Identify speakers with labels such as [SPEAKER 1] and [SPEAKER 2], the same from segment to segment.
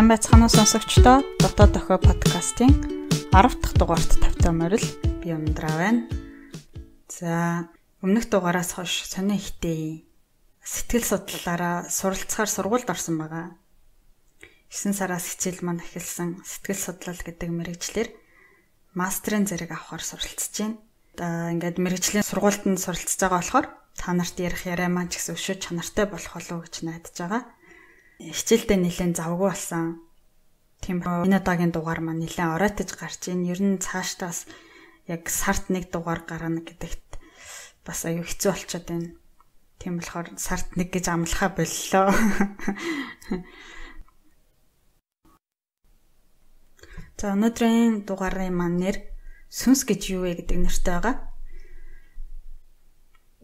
[SPEAKER 1] Сайн байцгаана уу сонсогчдоо. Дотоод дохио подкастын 10 дахь дугаарт тавтай морил би ундраа байна. За, өмнөх дугаараас хойш сони хитэй сэтгэл судлалаараа суралцахаар сургуульд орсон байгаа. 9 сараас хичээл маань эхэлсэн сэтгэл судлал гэдэг мэрэгчлэр мастрын зэрэг авахар суралцж байна. За, ингээд мэрэгжлийн сургуультанд суралцж байгаа болохоор та нарт ярих яриа маань ч гэсэн өшөө чанартай болох болов уу гэж найдаж байгаа хичээлдээ нэлээд завгүй болсон. Тийм энэ удаагийн дугаар маань нэлээд оройтж гарч ийн. Ер нь цаашдаас яг сард нэг дугаар гарна гэдэгт бас аюу хэцүү болчиход байна. Тийм болохоор сард нэг гэж амлахаа боллоо. За өнөөдрийн дугаарын маань нэр сүнс гэж юу вэ гэдэг нэртэй байгаа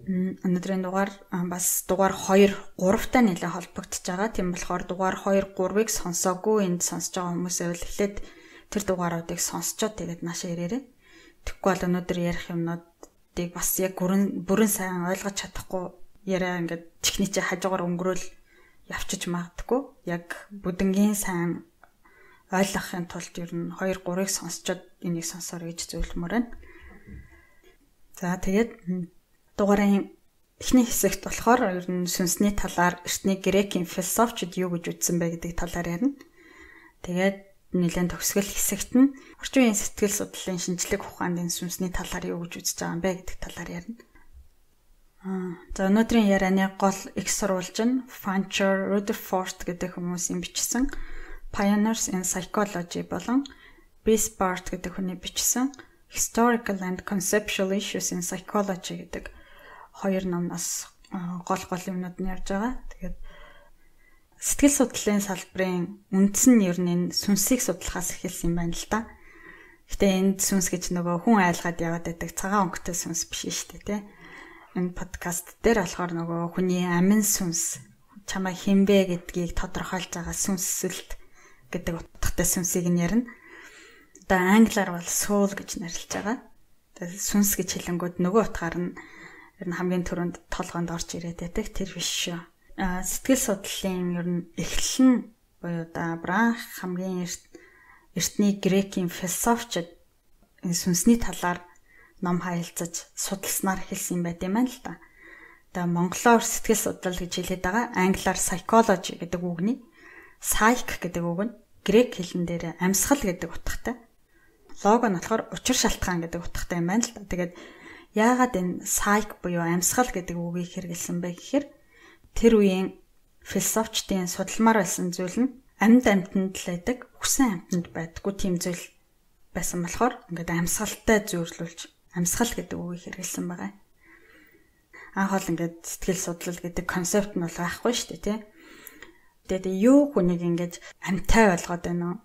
[SPEAKER 1] өнөөдрийн дугаар бас дугаар 2 3-тай нэлээ холбогдож байгаа. Тийм болохоор дугаар 2 3-ыг сонсоогүй энд сонсож байгаа хүмүүсээ бол эхлээд тэр дугааруудыг сонсчоод тэгээд наашаа ирээрээ. Тэгэхгүй бол өнөөдөр ярих юмнуудыг бас яг бүрэн бүрэн сайн ойлгож чадахгүй яриа ингээд техникээ хажуугаар өнгөрөөл явчиж магадгүй. Яг бүдэнгийн сайн ойлгохын тулд ер нь 2 3-ыг сонсчоод энийг сонсоорой гэж зөвлөмөр байна. За тэгээд дугаарын эхний хэсэгт болохоор ер нь сүнсний талаар эртний грекийн философичд юу гэж үздсэн бэ гэдэг талаар ярина. Тэгээд нэлээд төгсгөл хэсэгт нь орчин үеийн сэтгэл судлалын шинжлэх ухаанд энэ сүнсний талаар юу гэж үзэж байгаа юм бэ гэдэг талаар ярина. Аа за өнөөдрийн ярианы гол их сурвалж нь Fancher Rutherford гэдэг хүмүүсийн бичсэн Pioneers in Psychology болон Bisbart гэдэг хүний бичсэн Historical and Conceptual Issues in Psychology гэдэг хоёр номноос гол гол юмнууд нь явж байгаа. Тэгээд сэтгэл судлалын салбарын үндсэн нь ер нь сүнсийг судлахаас эхэлсэн юм байна л да. Гэтэ энд сүнс гэж нөгөө хүн айлгаад яваад байдаг цагаан өнгөтэй сүнс биш шүү дээ, тэ. Энэ подкаст дээр болохоор нөгөө хүний амин сүнс чамаа хинбэ гэдгийг тодорхойлж байгаа сүнсэлт гэдэг утгатай сүнсийг нь ярина. Одоо англиар бол soul гэж нэрлэж байгаа. Тэгээд сүнс гэж хэлэнгүүд нөгөө утгаар нь ер нь хамгийн түрүүнд толгоонд орж ирээд байдаг тэр биш шүү. Аа сэтгэл судлалын ер нь эхлэл нь буюу да Бранх хамгийн эртний грекийн философичд сүнсний талаар ном хаялцаж судалснаар эхэлсэн байт юм байна л да. Тэгээ монголоор сэтгэл судлал гэж хэлээд байгаа. Англиар psychology гэдэг үгний psych гэдэг үг нь грек хэлэн дээр амьсгал гэдэг утгатай. Лого нь болохоор учир шалтгаан гэдэг утгатай юм байна л да. Тэгээд яагаад энэ psych буюу амьсгал гэдэг үгийг хэрэглэсэн бэ гэхээр тэр үеийн философчдын судалмаар байсан зүйл нь амьд амьтанд л байдаг, үсэн амьтанд байдаггүй тийм зүйл байсан болохоор ингээд амьсгалтай зүйрлүүлж амьсгал гэдэг үгийг хэрэглэсэн байгаа. Анх ол ингээд сэтгэл судлал гэдэг концепт нь бол байхгүй шүү дээ, тий. Тэгээд юу хүнийг ингээд амьтай болгоод байна уу?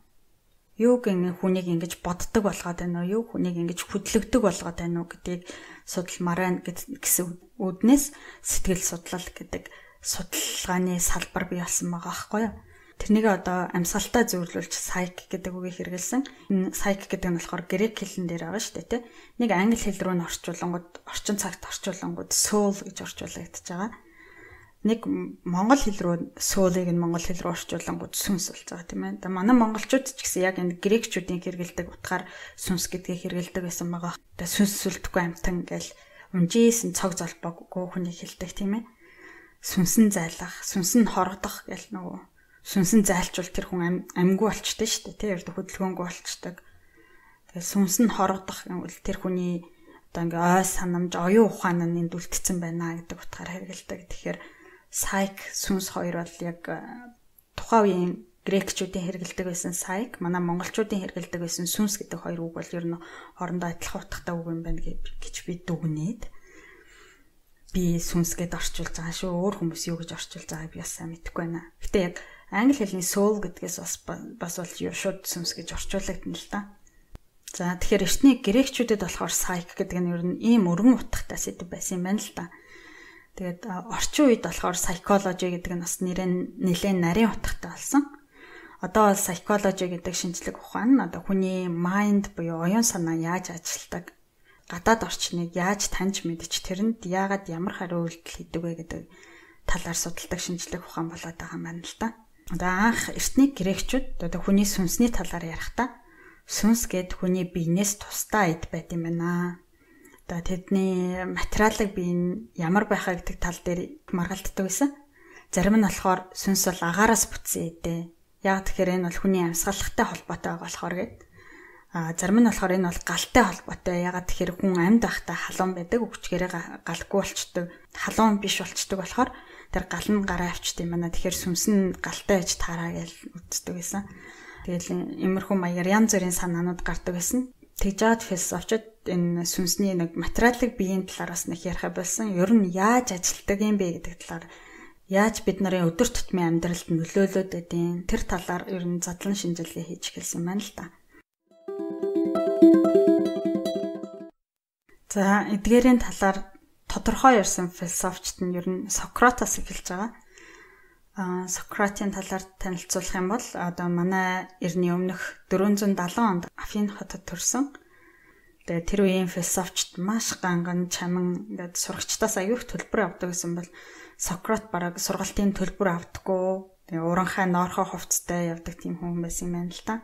[SPEAKER 1] юуг хүнийг ингэж боддог болгоод байна уу? Юу хүнийг ингэж хөдлөгдөг болгоод байна уу гэдгийг судалмаар байна гэсэн үүднээс сэтгэл судлал гэдэг судалгааны салбар бий болсон байгаа байхгүй юу? Тэрнийг одоо амьсгалтай зөвлөлж psych гэдэг үгийг хэрэгэлсэн. Энэ psych гэдэг нь болохоор грек хэлэн дээр байгаа шүү дээ, тэ. Нэг англи хэл рүү н орчуулангууд, орчин цагт орчуулангууд soul гэж орчуулагдчихж байгаа нэг монгол хэл рүү суулыг нь монгол хэл рүү орчуулсан гот сүнс болж байгаа тийм ээ. Тэгээ манай монголчууд ч гэсэн яг энэ грекчүүдийн хэрэгэлдэг утгаар сүнс гэдгийг хэрэгэлдэг байсан байгаа. Тэгээ сүнс сүлдэхгүй амтан гэж унжийсэн цог залбаагүй хүний хэлдэг тийм ээ. Сүнс нь зайлах, сүнс нь хоргодох гэл нөгөө сүнс нь зайлчвал тэр хүн амьгүй болчтой шүү дээ. Тэр хөдөлгөөнгүй болчдаг. Тэгээ сүнс нь хоргодох гэвэл тэр хүний одоо ингээ ой санамж, оюун ухаан нь энд үлдсэн байна гэдэг утгаар хэрэгэлдэг. Тэгэхээр Сайк сүнс хоёр бол яг э, тухайн үеийн грекчүүдийн хэрэгэлдэг байсан сайк, манай монголчуудын хэрэгэлдэг байсан сүнс гэдэг хоёр үг бол ер нь хоорондоо адилхан утгатай үг юм байна гэж би дүгнээд би сүнс гэд орчуулж байгаа шүү. Өөр хүмүүс юу гэж орчуулж байгааг би бас сайн мэдэхгүй байна. Гэтэ яг англи хэлний soul гэдгээс бас бас бол шууд сүнс гэж орчуулагдана л та. За тэгэхээр эртний грекчүүдэд болохоор psych гэдэг нь ер нь ийм өргөн утгатай сэдэв байсан юм байна л та. Тэгээд орчин үед болохоор psychology гэдэг нь бас нэрэн нэлээд нарийн утгатай болсон. Одоо бол psychology гэдэг шинжлэх ухаан нь одоо хүний mind буюу оюун санаа яаж ажилтдаг, гадаад орчныг яаж таньж мэдж тэрэнд яагаад ямар хариу үйлдэл хийдэг вэ гэдэг талаар судалдаг шинжлэх ухаан болоод байгаа юм байна л да. Одоо анх эртний грекчүүд одоо хүний сүнсний талаар ярихдаа сүнс гэд хүний биенээс тусдаа ид байт юм байна. За тэдний материалыг би энэ ямар байхаа гэдэг тал дээр маргалддаг байсан. Зарим нь болохоор сүнс бол агаараас бүтсэн эдээ. Яг тэгэхээр энэ бол хүний амьсгалахтай холбоотой болохоор гээд. А зарим нь болохоор энэ бол галтай холбоотой. Ягаад тэгэхээр хүн амьд байхдаа халуун байдаг, өвчгэрээ галгүй болчдөг, халуун биш болчдөг болохоор тэр гал нь гараа авчт юм байна. Тэгэхээр сүмс нь галтай байж таараа гэж үздэг байсан. Тэгэл имерхүү маягаар янз бүрийн санаанууд гардаг байсан. Тэгж жаад философчд энэ сүнсний нэг материалын биеийн талаар бас нэг ярих болсон. Ер нь яаж ажилтдаг юм бэ гэдэг талаар яаж бид нарын өдөр тутмын амьдралд нөлөөлөд гэдэг тэр талаар ер нь задлан шинжилгээ хийж эхэлсэн байна л та. За эдгээрийн талаар тодорхой ярьсан философичт нь ер нь Сократос эхэлж байгаа. Аа Сократын талаар танилцуулах юм бол одоо манай эртний өмнөх 470 онд Афин хотод төрсэн Тэгээд тэр үеийн философчд маш ганган чанан ингээд сурагчдаас аюух төлбөр авдаг гэсэн бол Сократ бараг сургалтын төлбөр авдаггүй. Тэгээ уранхай ноорхо хувцтай явдаг тийм хүн байсан юм байна л да.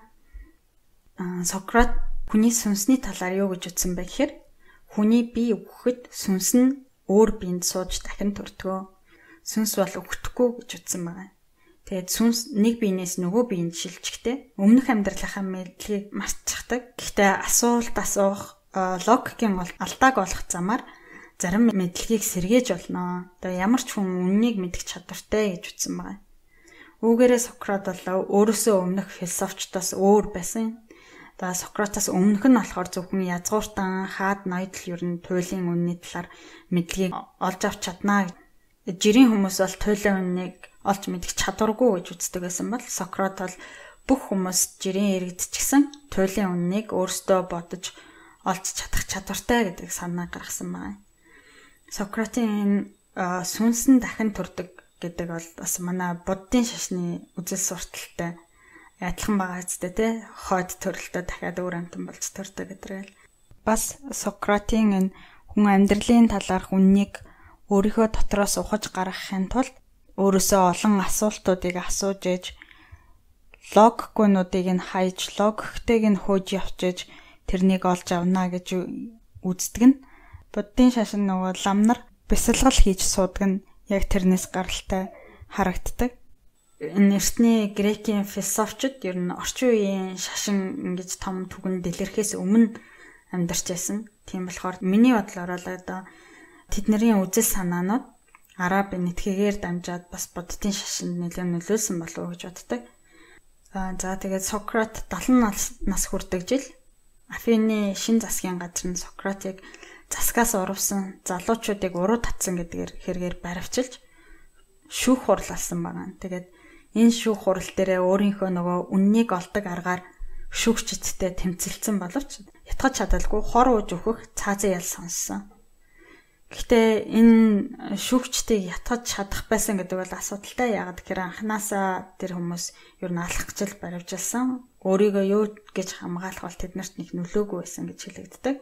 [SPEAKER 1] Аа Сократ хүний сүнсний талаар юу гэж утсан бэ гэхээр хүний бие өгөхөд сүнс нь өөр биед сууж дахин төртгөө. Сүнс бол өгөхгүй гэж утсан байгаа. Тэгээд сүнс нэг биенээс нөгөө биенд шилжихтэй өмнөх амьдралынхаа мэдлэгийг мартчихдаг. Гэхдээ асуулт асуух, Э, логикийн алдааг олох замаар зарим мэдлэгийг сэргээж болно. Одоо ямар ч хүн үннийг мэдэх чадвартай гэж үтсэн байгаа. Үүгээрээ Сократ бол өөрөөсөө өмнөх философчдоос өөр байсан. За Сократаас өмнөх нь болохоор зөвхөн язгууртан хаад ноёдл ер нь туйлын үнний талаар мэдлэгийг олж авч чаднаа гэж жирийн хүмүүс бол туйлын үннийг олж мэдэх чадваргүй гэж үздэг байсан бол Сократ бол бүх хүмүүс жирийн иргэдчихсэн туйлын үннийг өөрсдөө бодож олж чадах чадвартай гэдэг санаа гаргасан байна. Сократын энэ сүнсэн дахин төрдөг гэдэг бол бас манай буддын шашны үзэл сурталтай адилхан байгаа зүтэй те хойд төрөлтөө дахиад өөр амтан болж төрдөг гэдрэл бас Сократын энэ хүн амьдралын талаарх үннийг өөрийнхөө дотроос ухаж гаргахын тулд өөрөөсөө олон асуултуудыг асууж ээж логикунуудыг нь хайж логиктыг нь хөөж явчиж тэрнийг олж авна гэж үздэг нь. Буддийн шашин нөгөө лам нар бясалгал хийж суудаг нь яг тэрнээс гаралтай харагддаг. Нэрсний грекийн философичд ер нь орчин үеийн шашин ингэж том түгэн дэлгэрхээс өмнө амьдарч байсан. Тийм болохоор миний бодлоор л одоо тэднэрийн үзэл санаанууд араб нэтгээр дамжаад бас буддийн шашинд нэлээд нөлөөлсөн болов уу гэж боддог. За тэгээд Сократ 70 нас хүрдэг жил Афины шин засгийн газар нь Сократыг засгаас урвсан залуучуудыг уруу татсан гэдгээр хэрэгээр баривчилж шүүх хурал алсан байгаа. Тэгээд энэ шүүх хурал дээрээ өөрийнхөө нөгөө үннийг олдог аргаар шүүгчдтэй тэмцэлсэн боловч ятгах чадалгүй хор ууж өгөх цаазын ял сонссон. Гэхдээ энэ шүүгчдийг ятгах чадах байсан гэдэг бол асуудалтай. Яг тэгэхээр анханасаа тэр хүмүүс ер нь алах гэж л баривжилсан. Өөрийгөө юу гэж хамгаалах бол тэднэрт нэг нөлөөгүй байсан гэж хэлэгддэг.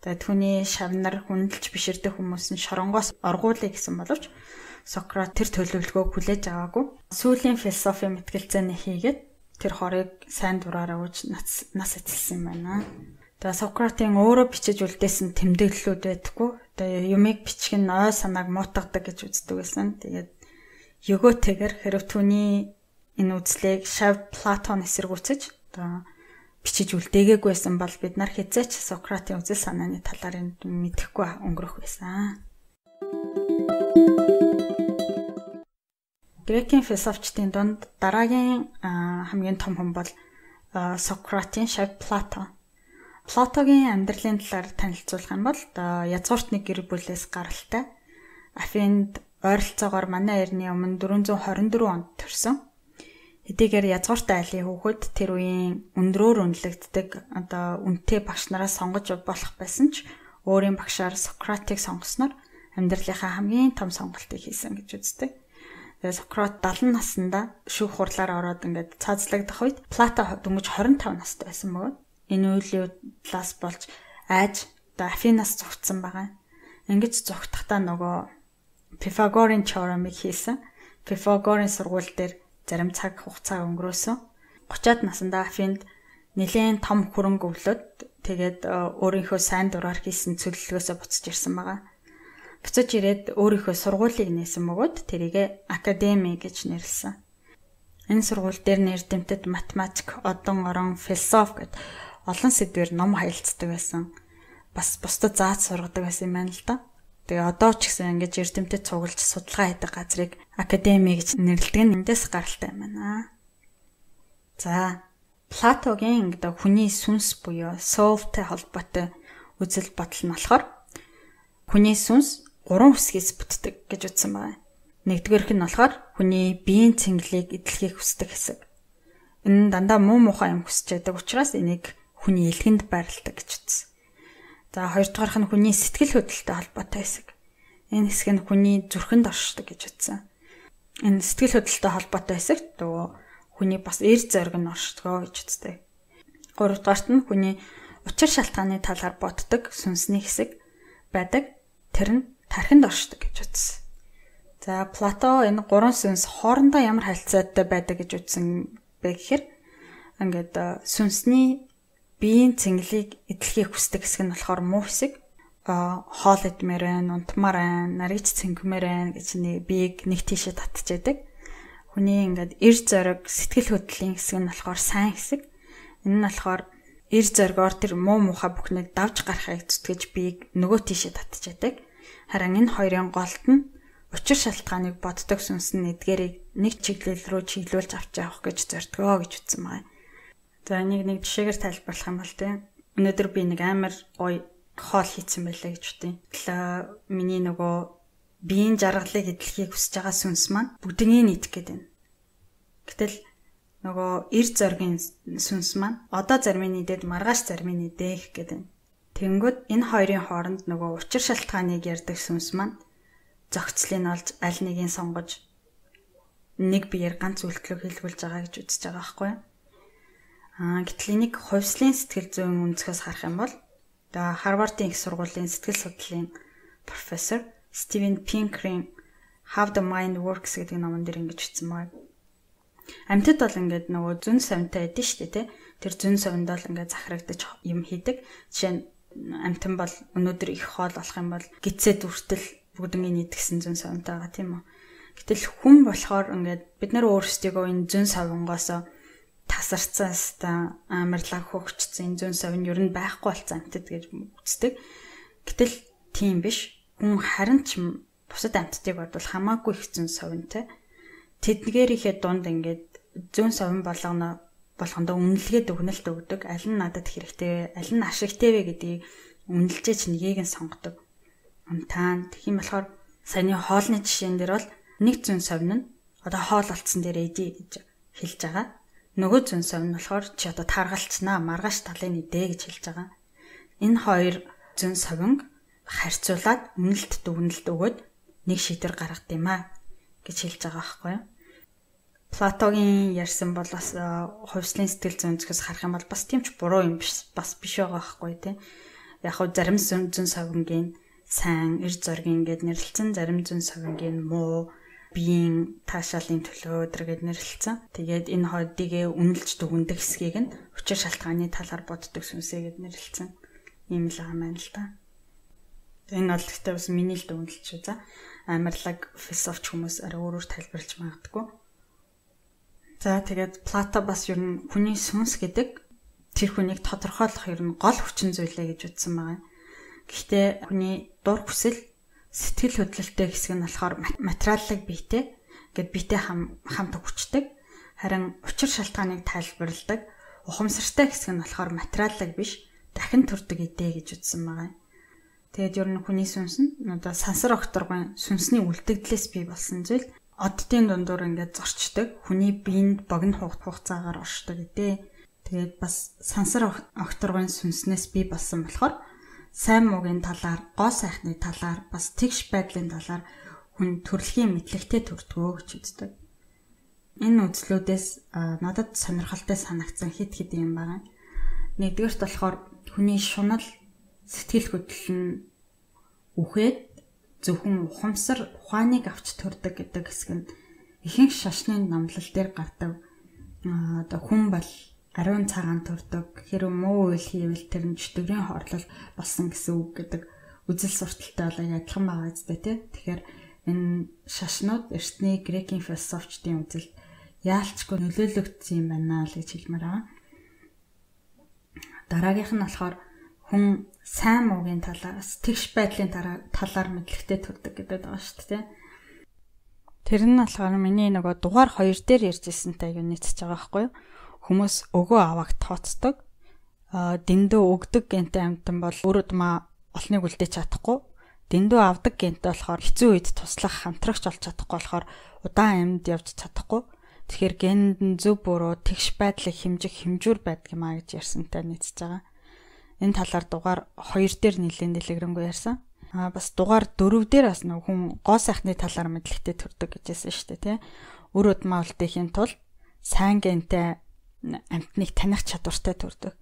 [SPEAKER 1] Тэгээд түүний шавнар хүндэлж биширдэг хүмүүс нь шоронгоос оргуулъя гэсэн боловч Сократ тэр төлөвлөгөөг хүлээж аваагүй. Сүүлийн философи мэтгэлцээний хийгээд тэр хорыг сайн дураараа ууж нас нас эцэлсэн юм байна. Тэгээ Сократын өөрөө бичиж үлдээсэн тэмдэглэлүүд байдггүй. Тэгээ юмыг бичих нь ой санааг муутгадаг гэж үздэг байсан. Тэгээд Йоготегэр хэрв түүний энэ үзлийг Шав Платон эсэргүүцэж одоо бичиж үлдээгээгүй байсан бол бид нар хязгаарч Сократын үзэл санааны талаар энд мэдэхгүй өнгөрөх байсан. Грекийн философчдын дунд дараагийн хамгийн том хүн бол Сократын Шав Платон Платогийн амьдралын талаар танилцуулах юм бол язгууртны гэр бүлээс гаралтай Афинд ойролцоогоор манай эртний өмнө 424 онд төрсэн. Хэдийгээр язгууртай айлын хүүхэд тэр үеийн өндрөөр үнэлэгддэг одоо үнэтэй багш нараас сонгож болох байсан ч өөрийн багшаар Сократыг сонгосноор амьдралынхаа хамгийн том сонголтыг хийсэн гэж үздэг. Тэгээ Сократ 70 наснда шүүх хурлаар ороод ингээд цаазлагдах үед Плато дөнгөж 25 настай байсан бөгөөд энэ үйлүүдлээс болж айж одоо Афинаас зогтсон байгаа. Ингээд зогтохдаа нөгөө Пифагорын теоремыг хийсэн. Пифагорын сургууль дээр зарим цаг хугацаа өнгөрөөсөн. 30-аад наснда Афинд нэлээд том хөрөнгө өвлөд тэгээд э, өөрийнхөө сайн дураар хийсэн цөлөлгөөсөө буцаж ирсэн байгаа. Буцаж ирээд өөрийнхөө сургуулийг нээсэн бөгөөд тэрийг академи гэж нэрлсэн. Энэ сургууль дээр нэр дэмтэд математик, одон орон, философи гэдэг олон сэдвэр ном хаялцдаг байсан. Бас бусдад зааж сургадаг байсан юм байна л да. Тэгээ одоо ч гэсэн ингэж эрдэмтэд цуглаж судалгаа хийдэг газрыг академи гэж нэрлэдэг нь эндээс гаралтай юм байна. За Платогийн гэдэг хүний сүнс буюу soul-тэй холбоотой үзэл бодол нь болохоор хүний сүнс гурван үсгээс бүтдэг гэж утсан байна. Нэгдүгээрх нь болохоор хүний биеийн цэнгэлийг эдлэхийг хүсдэг хэсэг. Энэ нь дандаа муу мухай юм хүсч байдаг учраас энийг хүний илгэнд байрладаг гэж утсан. За хоёрдугаарх нь хүний сэтгэл хөдлөлтөй холбоотой хэсэг. Энэ хэсэг нь хүний зүрхэнд оршдог гэж утсан. Энэ сэтгэл хөдлөлтөй холбоотой хэсэг нөгөө хүний бас эр зориг нь оршдгоо гэж үздэг. Гуравдугаарт нь хүний учир шалтгааны талаар боддог сүнсний хэсэг байдаг. Тэр нь тархинд оршдог гэж үзсэн. За Плато энэ гурван сүнс хоорондоо ямар харилцаатай байдаг гэж үзсэн бэ гэхээр ингээд э, сүнсний биеийн цэнгэлийг эдлэхийг хүсдэг хэсэг нь болохоор муу хэсэг. Аа э, хоол идмээр байна, унтмаар байна, нарийч цэнгэмээр байна гэж нэг биеийг нэг тийшээ татж яадаг. Хүний ингээд эр зориг, сэтгэл хөдлөлийн хэсэг нь болохоор сайн хэсэг. Энэ нь болохоор эр зоригоор тэр муу муха бүхнийг давж гарахыг зүтгэж биеийг нөгөө тийшээ татж яадаг. Харин энэ хоёрын голд нь учир шалтгааныг боддог сүнс нь эдгээрийг нэг чиглэл рүү чиглүүлж авч явах гэж зордгоо гэж үтсэн байна. За энийг нэг жишээгээр тайлбарлах юм бол тийм. Өнөөдөр би нэг амар гоё хоол хийцэн байлаа гэж үтэн. Тэгэл миний нөгөө биеийн жаргалыг эдлэхийг хүсэж байгаа сүнс маань бүгднийг идэх гээд байна. Гэтэл нөгөө эр зоргийн сүнс маань одоо зарим нь идээд маргааш зарим нь идээх гээд байна. Тэнгүүд энэ хоёрын хооронд нөгөө учир шалтгааныг ярьдаг сүнс маань зохицлыг олж аль нэгийг сонгож нэг биеэр ганц үйлдэл хэлгүүлж байгаа гэж үзэж байгаа байхгүй юу? Аа гэтэл энийг хувьслын сэтгэл зүйн өнцгөөс харах юм бол одоо Харвардын их сургуулийн сэтгэл судлалын профессор Стивен Пинкрийн How the Mind Works гэдэг номон дээр ингэж хэлсэн байна. Амьтад бол ингээд нөгөө зүн совинтай байдэн шүү дээ, тэ. Тэр зүн совинд бол ингээд захирагдаж юм хийдэг. Жишээ нь амьтан бол өнөөдөр их хоол болох юм бол гитсэд үртэл бүгднийг нийтгсэн зүн совинтай байгаа тийм үү. Гэтэл хүн болохоор ингээд бид нар өөрсдийгөө энэ зүн совингоосоо тасарцсан хэвээр амарлаг хөгжцсэн энэ зүүн совин ер нь байхгүй болсон амтд гэж үздэг. Гэтэл тийм биш. Хүн харин ч бусад амттыг бодвол хамаагүй их зүүн совинтэй. Тэдгээрийнхээ дунд ингээд зүүн совин болгоно болгондоо үнэлгээд өгнөлт өгдөг. Аль нь надад хэрэгтэй вэ? Аль нь ашигтай вэ гэдгийг үнэлжээч нэгийг нь сонгодог. Унтаан тэгхийн болохоор саяны хоолны жишээн дээр бол нэг зүүн совин нь одоо хоол олцсон дээр эдий гэж хэлж байгаа Нөгөө зүүн совн болохоор чи одоо таргалцнаа маргааш талын идэ гэж хэлж байгаа. Энэ хоёр зүүн совинг харьцуулаад үнэлт дүгнэлт өгөөд нэг шийдвэр гаргад юм аа гэж хэлж байгаа байхгүй юу? Платогийн ярьсан бол бас э, хувьслын сэтгэл зүйн зүгээс харах юм бол бас тийм ч буруу юм биш бас биш байгаа байхгүй тий. Яг хөө зарим зүүн совингийн сайн, эр зоргийн гэд нэрлэлсэн зарим зүүн совингийн муу биеийн таашаалын төлөө өдрөгэд нэрлэлцэн. Тэгээд энэ хоодыгээ үнэлж дүгндэг хэсгийг нь учир шалтгааны талаар боддог сүнсээгэд нэрлэлцэн. Ийм л байгаа юм л та. Энэ бол гэхдээ бас миний л дүгнэлт шүү за. Амарлаг философч хүмүүс арай өөрөөр тайлбарлаж магадгүй. За тэгээд Плато бас ер нь хүний сүнс гэдэг тэр хүнийг тодорхойлох ер нь гол хүчин зүйлээ гэж үзсэн байгаа. Гэхдээ хүний дур хүсэл сэтгэл хөдлөлтэй хэсэг нь болохоор материаллык биетэй гэд биетэй хам хамт хүчдэг. Харин учир шалтгааныг тайлбарладаг. Ухамсартай хэсэг нь болохоор материаллык биш дахин төрдөг идэ гэж үзсэн байгаа юм. Тэгээд ер нь хүний сүнс нь одоо сансар окторгын сүнсний үлдэгдлээс бий болсон зүйл оддтын дундуур ингээд зорчдог. Хүний биед богино хугацаагаар оршдог идэ. Тэгээд бас сансар окторгын сүнснээс бий болсон болохоор сайн муугийн талаар, гоо сайхны талаар, бас тэгш байдлын талаар хүн төрөлхийн мэдлэгтэй төрдгөө гэж үздэг. Энэ үзлүүдээс надад сонирхолтой санагдсан хит хит юм байна. Нэгдүгээрт болохоор хүний шунал сэтгэл хөдлөл нь үхээд зөвхөн ухамсар ухааныг авч төрдөг гэдэг хэсэг нь ихэнх шашны намлал дээр гардаг. Одоо хүн бол ариун цагаан төрдөг хэрэг муу үйл хийвэл тэр нь чөтгөрийн хорлол болсон гэсэн үг гэдэг үзэл сурталтай болоо адилхан байгаа үстэй тий. Тэгэхээр энэ шашнууд эртний грекийн философчдын үзэлд яалчгүй нөлөөлөгдсөн юм байна л гэж хэлмээр байгаа. Дараагийнх нь болохоор хүн сайн муугийн талаас тэгш байдлын талаар мэдлэгтэй төрдөг гэдэг байгаа шүү дээ тий. Тэр нь болохоор миний нөгөө дугаар 2 дээр ярьжсэнтэй юу нийцэж байгаа байхгүй юу? хүмүүс өгөө авааг тооцдог. Дэндөө өгдөг гэнтэй амтан бол өрөд маа олныг үлдээж чадахгүй. Дэндөө авдаг гэнтэй болохоор хэцүү үед туслах хамтрагч олж чадахгүй болохоор удаан амьд явж чадахгүй. Тэгэхээр генд нь зөв буруу тэгш байдлыг хэмжих хэмжүүр байдаг юмаа гэж ярьсантай нийцэж байгаа. Энэ талаар дугаар 2 дээр нэлээд дэлгэрэнгүй ярьсан. Аа бас дугаар 4 дээр бас нэг хүн гоо сайхны талаар мэдлэгтэй төрдөг гэжсэн шүү дээ, тэ. Өр удмаа үлдэхийн тулд сайн гентэй амтныг таних чадвартай төрдөг.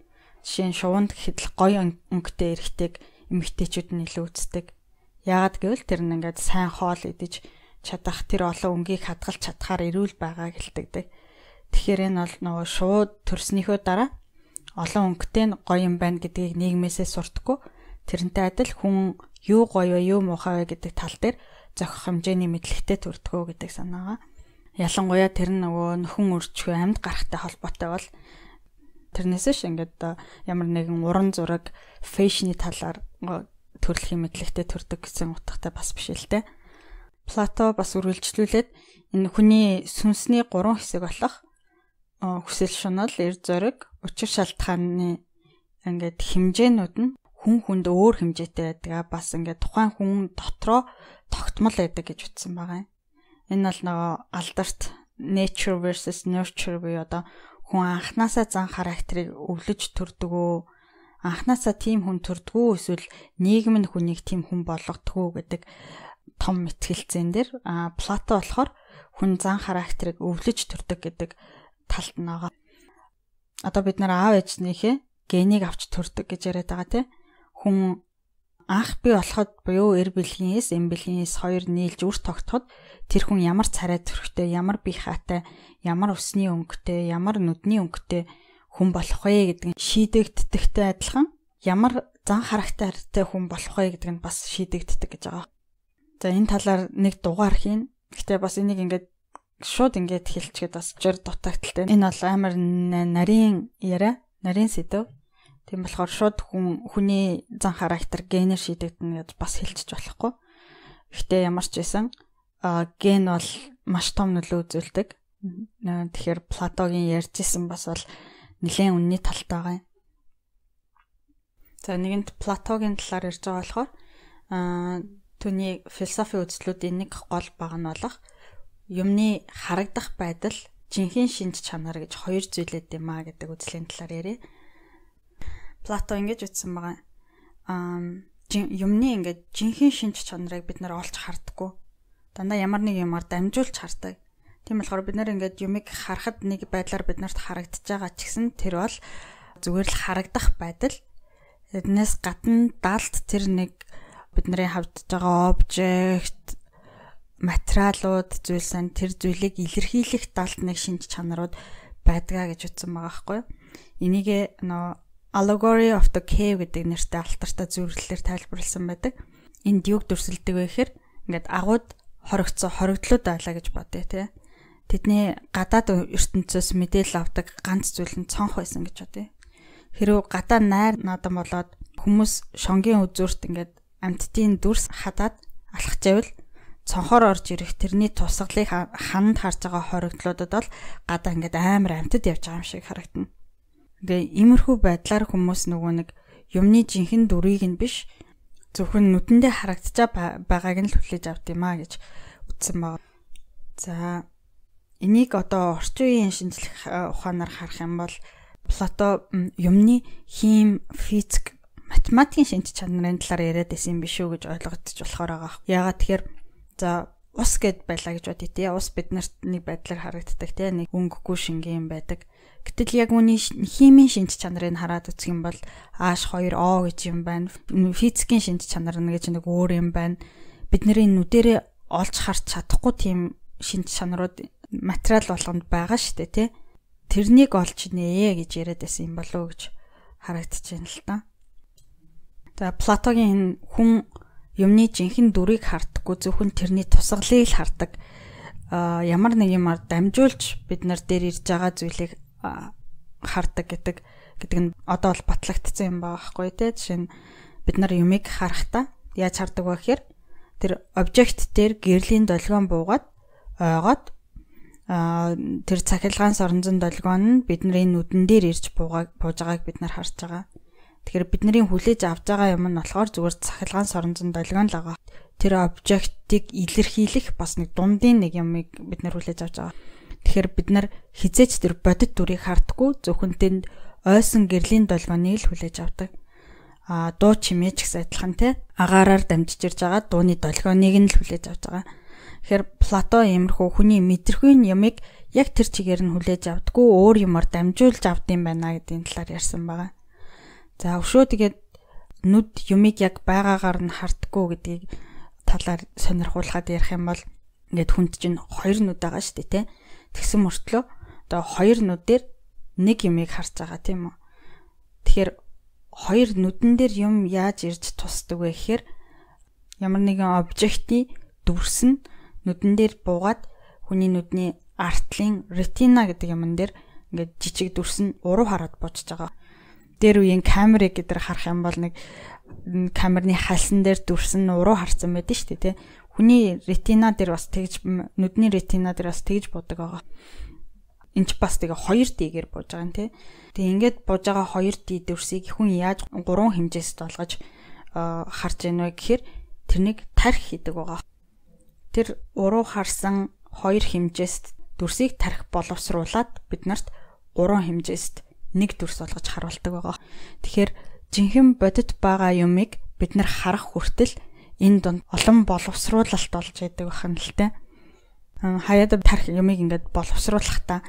[SPEAKER 1] Жишээ нь шувуунд гэхэд гоё өнгөтэй эрэгтэйг эмэгтэйчүүд нь илүү үздэг. Яагад гэвэл тэр нь ингээд сайн хоол идэж чадах тэр олон өнгийг хадгалж чадхаар эрүүл байгааг хэлдэгдэг. Тэгэхээр энэ бол нөгөө шууд төрснийхөө дараа олон өнгөтэй нь гоё юм байна гэдгийг нийгмээсээ суртаггүй тэрнтэй адил хүн юу гоё вэ юу муухай вэ гэдэг тал дээр зохих хэмжээний мэдлэгтэй төрдгөө гэдэг санаагаа ялангуяа тэр нөгөө нөхөн үрчгүй амьд гарахтай холбоотой бол тэрнээсээ ш ингээд ямар нэгэн уран зураг фэшны талаар төрөлхийн мэдлэгтэй төрдөг гэсэн утгатай бас биш л те. Плато бас үргэлжлүүлээд энэ хүний сүнсний гурван хэсэг болох хүсэл шунал, эр зориг, учир шалтгааны ингээд хэмжээнүүд нь хүн хүнд өөр хэмжээтэй байдаг. Бас ингээд тухайн хүн дотроо тогтмол байдаг гэж утсан байгаа юм. Энэ бол нөгөө алдарт nature versus nurture буюу одоо хүн анханасаа зан характерыг өвлөж төрдгөө анханасаа тийм хүн төрдгөө эсвэл нийгэм нь хүнийг тийм хүн болгодгөө гэдэг том мэтгэлцэн дээр а плато болохоор хүн зан характерыг өвлөж төрдөг гэдэг талд нь байгаа. Одоо бид нар аав ээжнийхээ генийг авч төрдөг гэж яриад байгаа тийм хүн анх би болоход буюу эр бэлгийнээс эм бэлгийнээс хоёр нийлж үр тогтоход тэр хүн ямар царай төрхтэй, ямар бие хаатай, ямар усны өнгөтэй, ямар нүдний өнгөтэй хүн болох вэ гэдэг нь шийдэгддэгтэй адилхан ямар зан характертэй хүн болох вэ гэдэг нь бас шийдэгддэг гэж байгаа. За энэ талаар нэг дугаар хийн. Гэтэ бас энийг ингээд шууд ингээд хэлчихэд бас жир дутагдaltaй. Энэ бол амар нарийн яриа, нарийн сэдв. Тийм болохоор шууд хүн хүний зан характер генээр шийдэгдэнэ гэж бас хэлчих болохгүй. Гэхдээ ямар ч байсан а ген бол маш том нөлөө үзүүлдэг. Тэгэхээр Платогийн ярьжсэн бас бол нэлээд үнний талтай байгаа юм. За нэгэнт Платогийн талаар ярьж байгаа болохоор а түүний философи үзлүүдийн нэг гол баг нь болох юмны харагдах байдал, жинхэнэ шинж чанар гэж хоёр зүйлээд юм а гэдэг үзлийн талаар яриа. Плато ингэж үтсэн байгаа. Аа юмны ингээд жинхэнэ шинж чанарыг бид нар олж хардггүй. Дандаа ямар нэг юмар дамжуулж хардаг. Тийм болохоор бид нар ингээд юмыг харахад нэг байдлаар бид нарт харагдаж байгаа ч гэсэн тэр бол зүгээр л харагдах байдал. Эднээс гадна даалт тэр нэг бидний хавдж байгаа обжект материалууд зүйлсэн тэр зүйлийг илэрхийлэх далд нэг шинж чанарууд байдгаа гэж утсан байгаа байхгүй. Энийг нөө Allegory of the Cave гэдэг нэртэй алтартай зүйрлэлээр тайлбарлсан байдаг. Энд юг дүрсэлдэг вэ гэхээр ингээд агууд хоригдсон хоригдлууд байлаа гэж бодъё тий. Тэдний гадаад ертөнцөөс мэдээлэл авдаг ганц зүйл нь цонх байсан гэж бодъё. Хэрвээ гадаа найр наадам болоод хүмүүс шонгийн үзүүрт ингээд амьтдын дүрс хадаад алхаж явбал цонхоор орж ирэх тэрний тусгалыг ханд харж байгаа хоригдлуудад бол гадаа ингээд амар амьтад явж байгаа юм шиг харагдана. Тэгээ иймэрхүү байдлаар хүмүүс нөгөө нэг юмны жинхэнэ дүрийг нь биш зөвхөн нүдэндээ харагдчаа байгааг нь л хүлээж авт юм а гэж үтсэн баг. За энийг одоо орчин үеийн шинжлэх э, ухаанаар харах юм бол Плато юмны хим, физик, математикийн шинж чанарын талаар яриад байсан юм биш үү гэж ойлгогдож болохоор байгаа. Яагаад тэгэхээр за ус гэд байлаа гэж бодъё те. Ус биднэрт нэг байдлаар харагддаг те. Нэг өнгөгүй шингийн юм байдаг. Гэтэл яг үүний химийн шинж чанарыг хараад үзэх юм бол H2O гэж юм байна. Физикийн шинж чанар нь гэж нэг өөр юм байна. Бидний нүдэрээ олж харж чадахгүй тийм шинж чанарууд материал болгонд байгаа шүү дээ, тэ. Тэрнийг олж нэ гэж яриад байсан юм болов уу гэж харагдаж байна л да. За Платогийн хүн юмны жинхэнэ дүрийг хардаггүй зөвхөн тэрний тусгалыг л хардаг. А э, ямар нэг юмар дамжуулж бид нар дээр ирж байгаа зүйлийг хардаг гэдэг гэдэг нь одоо бол батлагдсан юм байгаа байхгүй тий. Жишээ нь бид нар юмыг харахтаа яаж хардаг вэ гэхээр тэр обжект дээр гэрлийн долгион буугаад ойгоод тэр цахилгаан соронзон долгион нь бидний нүдэн дээр ирж буугааг бууж байгааг бид нар харж байгаа. Тэгэхээр бидний хүлээж авж байгаа юм нь болохоор зүгээр цахилгаан соронзон долгион л байгаа. Тэр обжектыг илэрхийлэх бас нэг дундын нэг юмыг бид нар хүлээж авж байгаа. Тэгэхээр бид нар хизээч тэр бодит дүрийг хардггүй зөвхөн тэнд ойсон гэрлийн долгионы л хүлээж авдаг. А дуу чимээ ч гэсэн адилхан те агаараар дамжиж ирж байгаа дууны долгионыг нь л хүлээж авж байгаа. Тэгэхээр Плато иймэрхүү хүний мэдрэхүй юмыг яг тэр чигээр нь хүлээж авдггүй өөр юмар дамжуулж авдсан байна гэдгийн талаар ярьсан байгаа. За өвшөө тэгээд нүд юмыг яг байгаагаар нь хардггүй гэдгийг талаар сонирхуулахад ярих юм бол ингээд хүнд чинь хоёр нүд байгаа шүү дээ те. Тэгсэн мөртлөө одоо хоёр нүд дээр нэг юмыг харж байгаа тийм үү. Тэгэхээр хоёр нүдэн дээр юм яаж ирж тусдаг вэ гэхээр ямар нэгэн обжектийн дүрс нь нүдэн дээр буугаад хүний нүдний артлын ретина гэдэг юмн дээр ингээд жижиг дүрс нь уруу хараад бочж байгаа. Дээр үеийн камерыг гэдэр харах юм бол нэг камерны хальсан дээр дүрс нь уруу харсан байдаг шүү дээ тий хүний ретина дээр бас тэгж нүдний ретина дээр бас тэгж будаг байгаа. Энд ч бас тэгээ 2D-гээр бууж байгаа нь тий. Тэгээ ингээд бууж байгаа 2D дүрсийг хүн яаж гурван хэмжээст болгож харж ийнэ вэ гэхээр тэрнийг тарих хийдэг байгаа. Тэр уруу харсан хоёр хэмжээст дүрсийг тарих боловсруулад бид нарт гурван хэмжээст нэг дүрс болгож харуулдаг байгаа. Тэгэхээр жинхэнэ бодит байгаа юмыг бид нар харах хүртэл энэ донд олон боловсруулалт болж байдаг бахан л тэ. Хаяад тарих юмыг ингээд боловсруулахдаа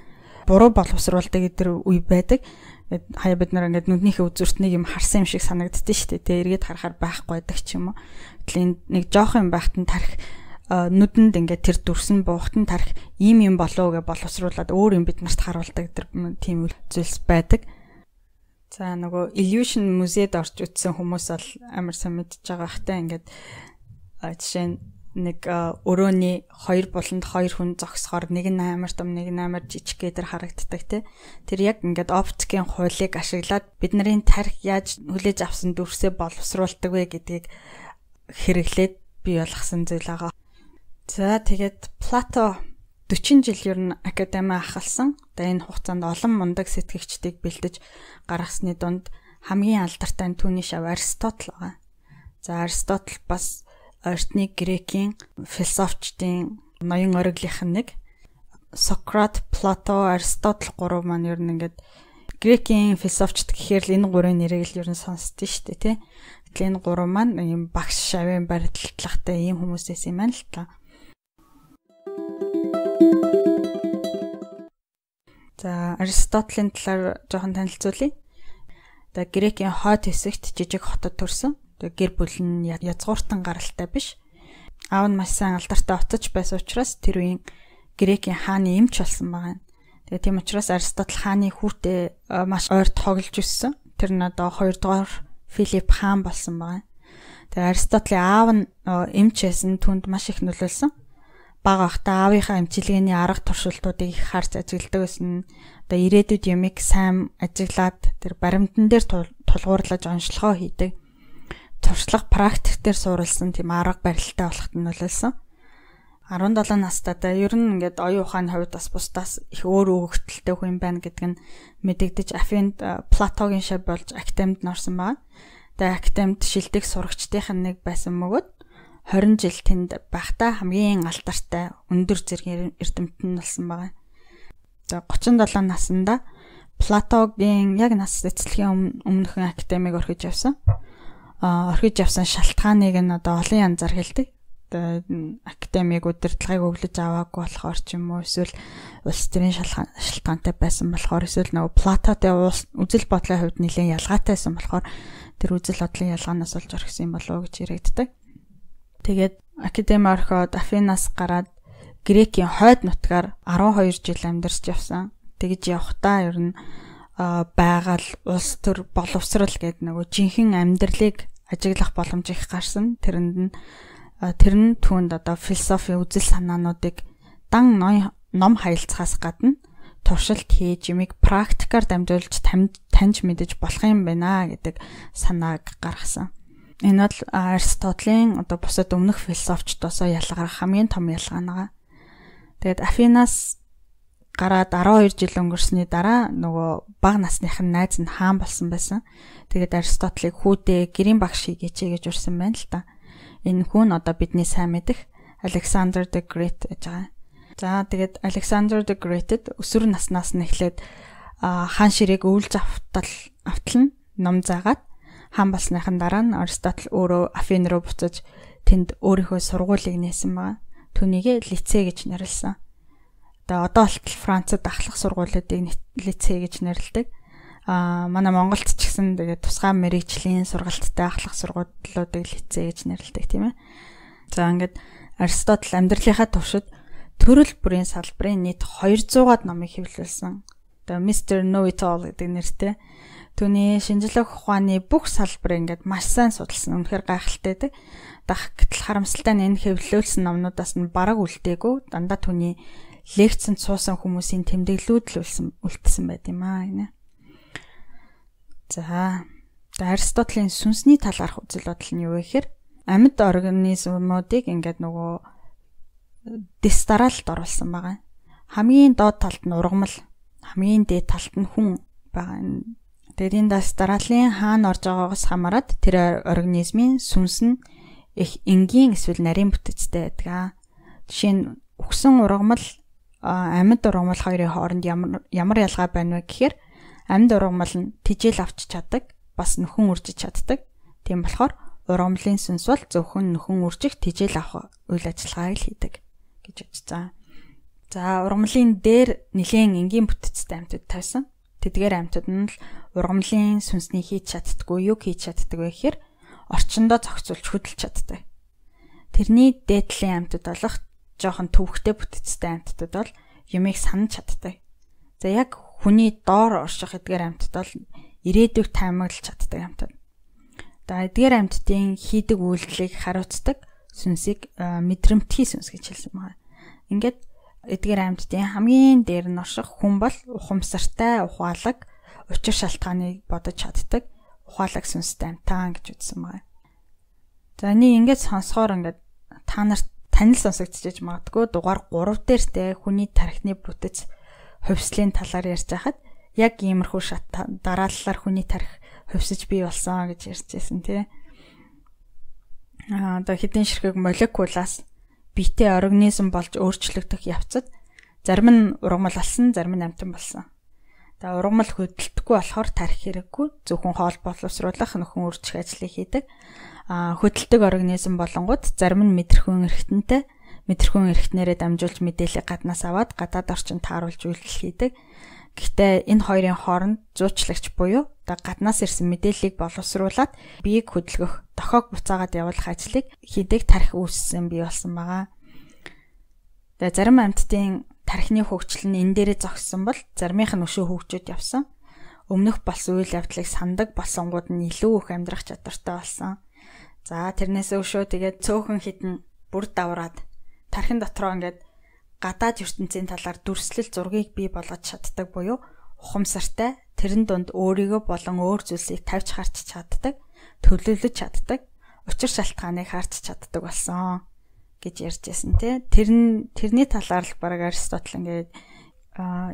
[SPEAKER 1] буруу боловсруулдаг эдгээр үе байдаг. Хаяа бид нар ингээд нүднийхээ үзүүртнийг юм харсан юм шиг санагддээ шүү дээ. Тэ эргээд харахаар байхгүй байдаг ч юм уу. Тэгэл энэ нэг жоох юм байхад нь тарих нүдэнд ингээд тэр дүрсэн буухт нь тарих ийм юм болов гэж боловсруулад өөр юм бид нарт харуулдаг тийм зүйлс байдаг. За нөгөө Illusion музейд орж үзсэн хүмүүс бол амар сайн мэдж байгаа хтаа ингээд жишээ нь нэг өрөөний хоёр буланд хоёр хүн зогсохоор нэг нь амар том нэг нь амар жижиг гэдэр харагддаг тий. Тэр яг ингээд оптикийн хуулийг ашиглаад бид нарын тарих яаж хүлээж авсан дүрсээ боловсруулдаг вэ гэдгийг хэрэглээд бий болгосон зүйл байгаа. За тэгээд Плато 40 жил ер нь академи ахалсан. Одоо энэ хугацаанд олон мундаг сэтгэгчдийг бэлдэж гаргасны дунд хамгийн алдартай нь түүний шав Аристотл байгаа. За Аристотл бас ортны грекийн философчдын ноён ороглийнх нь нэг. Сократ, Плато, Аристотл гурав маань ер нь ингээд грекийн философчд гэхээр л энэ гурвын нэрийг л ер нь сонсдөө шүү дээ, тий. Тэгэл энэ гурав маань ийм багш шавийн барилдлагатай ийм хүмүүсээс юм аа л та. За Аристотлийн талаар жоохон танилцуулъя. Тэгээ Грекийн хойд хэсэгт жижиг хотод төрсэн. Тэгээ гэр бүл нь язгууртан гаралтай биш. Аав нь маш сайн алдартай оцож байсан учраас тэр үеийн Грекийн хааны эмч болсон байгаа юм. Тэгээ тийм учраас Аристотл хааны хүүтэй маш ойр тоглож өссөн. Тэр нь одоо 2 дугаар Филипп хаан болсон байгаа. Тэгээ Аристотлийн аав нь эмч байсан түнд маш их нөлөөлсөн бага ахта аавынхаа амчилгээний арга туршилтуудыг их харж ажигладаг байсан. Одоо ирээдүйд ямиг сайн ажиглаад тэр баримтан дээр тулгуурлаж онцлогоо хийдэг. Туршлага практик дээр суурилсан тийм арга барилтай болохт нь нөлөөлсөн. 17 настайдаа э, ер нь ингээд оюун ухааны хувьд бас бусдаас их өөр өгөгдөлтэй хүн байна гэдг нь мэдэгдэж Афинд э, Платогийн шав болж Актемд норсон байна. Тэгээ Актемд шилдэг сурагчдын нэг байсан мөгөөд 20 жил тэнд багтаа хамгийн алдартай өндөр зэргийн эрдэмтэн болсон байгаа. За 37 наснда Платогийн яг нас эцэслэгийн өмнөхөн академиг орхиж явсан. А орхиж явсан шалтгааныг нь одоо олон янзаар хэлдэг. Академиг удирдлагыг өвлөж аваагүй болохоор ч юм уу эсвэл улс төрийн шалтгаантай байсан болохоор эсвэл нөгөө Платотэй үзэл бодлын хувьд нэлээд ялгаатайсэн болохоор тэр үзэл бодлын ялгаанаас олж орхисон юм болов уу гэж яригддаг. Тэгээд академиархо Афинаас гараад Грекийн хойд нутгаар 12 жил амьдарч явсан. Тэгж явхдаа ер нь байгаль, улс төр, боловсрал гэдэг нөгөө жинхэнэ амьдралыг ажиглах боломж их гарсан. Тэрэнд нь тэр нь түүнд одоо философи үзэл санаануудыг дан ном хаялцахаас гадна туршилт хийж юмыг практикаар дамжуулж таньж мэдэж болох юм байна гэдэг санааг гаргасан. Энэ бол Аристотлийн одоо бусад өмнөх философчдосоо ялгарх хамгийн том ялгаа нэг. Тэгээд Афинаас гараад 12 жил өнгөрсний дараа нөгөө баг насных нь найз нь хаан болсон байсан. Тэгээд Аристотлыг хүүдээ гэрийн багш хийгээч гэж урьсан байна л та. Энэ хүн одоо бидний сайн мэдэх Александр the Great гэж байгаа. За тэгээд Александр the Great-д өсвөр наснаас нь эхлээд хаан ширээг өвлж автал автална, ном заагаад хаан болсныхан дараа нь Аристотл өөрөө Афин руу буцаж тэнд өөрийнхөө сургуулийг нээсэн байгаа. Түүнийг лицей гэж нэрлсэн. Одоо одоо болтол Францад ахлах сургуулиудыг лицей гэж нэрлэдэг. Аа манай Монголд ч гэсэн тэгээд тусгай мэрэгжлийн сургалттай ахлах сургуулиудыг лицей гэж нэрлэдэг тийм ээ. За ингээд Аристотл амьдралынхаа туршид төрөл бүрийн салбарын нийт 200-аад номыг хэвлүүлсэн. Одоо Mr. Know It All гэдэг нэртэй Төний шинжлэх ухааны бүх салбарыг ингээд маш сайн судалсан. Үнэхээр гайхалтай дах гэтэл харамсалтай нь энэ хэвлүүлсэн номнуудаас нь бараг үлдээгүү дандаа түүний лекцэнд суусан хүмүүсийн тэмдэглэлүүд л үлдсэн байт юм аа гинэ. За Аристотлийн сүнсний талаарх үзэл бодол нь юу вэ гэхээр амьд организмуудыг ингээд нөгөө э, дистаралд оруулсан байгаа. Хамгийн доод талд нь ургамал, хамгийн дээд талд нь хүн байгаа. Тэгээд энэ бас дараагийн хаана орж байгаагаас хамаарат тэр организмын сүнс нь их энгийн эсвэл нарийн бүтэцтэй байдаг аа. Жишээ нь үхсэн ургамал амьд ургамал хоёрын хооронд ямар ямар ялгаа байна вэ гэхээр амьд ургамал нь тижэл авч чаддаг, бас нөхөн үржиж чаддаг. Тийм болохоор ургамлын сүнс бол зөвхөн нөхөн үржих тижэл авах үйл ажиллагааг л хийдэг гэж үзсэн. За ургамлын дээр нэгэн энгийн бүтцтэй амтуд тавьсан. Тэдгээр амьтад нь л ургамлын сүнсний хийж чаддгүй юу хийж чаддаг вэ гэхээр орчиндөө зохицуулж хөдөлж чаддаг. Тэрний дээдлийн амьтад болох жоохон төвхтэй бүтцтэй амьтдад бол юмыг санаж чаддаг. За яг хүний доор орших эдгээр амьтад бол ирээдүйг таамаглаж чаддаг амьтад. За эдгээр амьтдын хийдэг үйлдэлийг харуулцдаг сүнсийг э, мэдрэмтгий сүнс гэж хэлсэн байна. Ингээд эдгээр аймагтын хамгийн дээр нь орших хүн бол ухамсартай, ухаалаг, учир шалтгааныг бодож чаддаг ухаалаг сүнстэй амтаан гэж үзсэн байгаа. За энийг ингээд сонсохоор ингээд та нарт танил сонсогдчихж магадгүй дугаар 3 дээртэй хүний тархины бүтэц хувьслын талаар ярьж хахад яг иймэрхүү шат дараалалаар хүний тарих хувьсж бий болсон гэж ярьжсэн тий. Аа одоо хэдэн ширхэг молекулаас биетэ организм болж өөрчлөгдөх явцад зарим нь ургамал болсон, зарим нь амтан болсон. За ургамал хөдөлтөхгүй болохоор тарих хэрэггүй. Зөвхөн хоол боловсруулах, нөхөн үржих ажлыг хийдэг. Аа хөдөлтөг организм болонгууд зарим нь мэдрэхүйн эрхтэнтэй, мэдрэхүйн эрхтнэрээ дамжуулж мэдээлэл гаднаас аваад гадаад орчинд тааруулж үйлдэл хийдэг. Гэхдээ энэ хоёрын хооронд зуучлагч буюу одоо гаднаас ирсэн мэдээллийг боловсруулад биеийг хөдөлгөх, дохоог буцаагаад явуулах ажлыг хийдэг тарих үүссэн бий болсон байгаа. Тэгээ зарим амьтдын тархины хөгжил нь энэ дээрээ зогссон бол зармийнх нь өшөө хөгжөөд явсан. Өмнөх болсон үйл явдлыг сандаг болсонгууд нь илүү их амьдрах чадвартай болсон. За тэрнээс өшөө тэгээд цөөхөн хідэн бүр давраад тархин дотроо ингээд гадаад ертөнцийн талаар дүрслэл зургийг бий болгож чаддаг буюу ухамсартай тэрэн дунд өөрийгөө болон өөр зүйлсийг тавьж харч чаддаг, төлөвлөж чаддаг, учир шалтгааныг харч чаддаг болсон гэж ярьжсэн тий. Тэр нь тэрний талаар л бараг Аристотл ингээд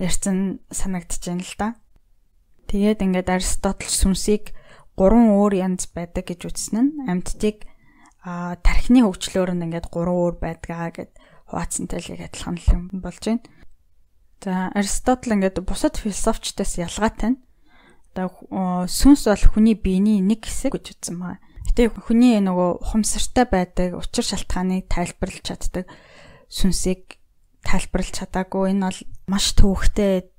[SPEAKER 1] ярьсан санагдаж байна л да. Тэгээд ингээд Аристотл сүнсийг гурван өөр янз байдаг гэж үзсэн нь амьтдыг тархины хөгжлөөр нь ингээд гурван өөр байдгаа гэдэг хуваацантай л яг адилхан л юм болж байна. За Аристотл ингээд бусад философичдаас ялгаатай нь одоо сүнс бол хүний биений нэг хэсэг гэж үзсэн байгаа. Гэтэ хүний нөгөө ухамсартай байдаг, учир шалтгааныг тайлбарлаж чаддаг сүнсийг тайлбарлаж чадаагүй. Энэ бол маш төвөгтэй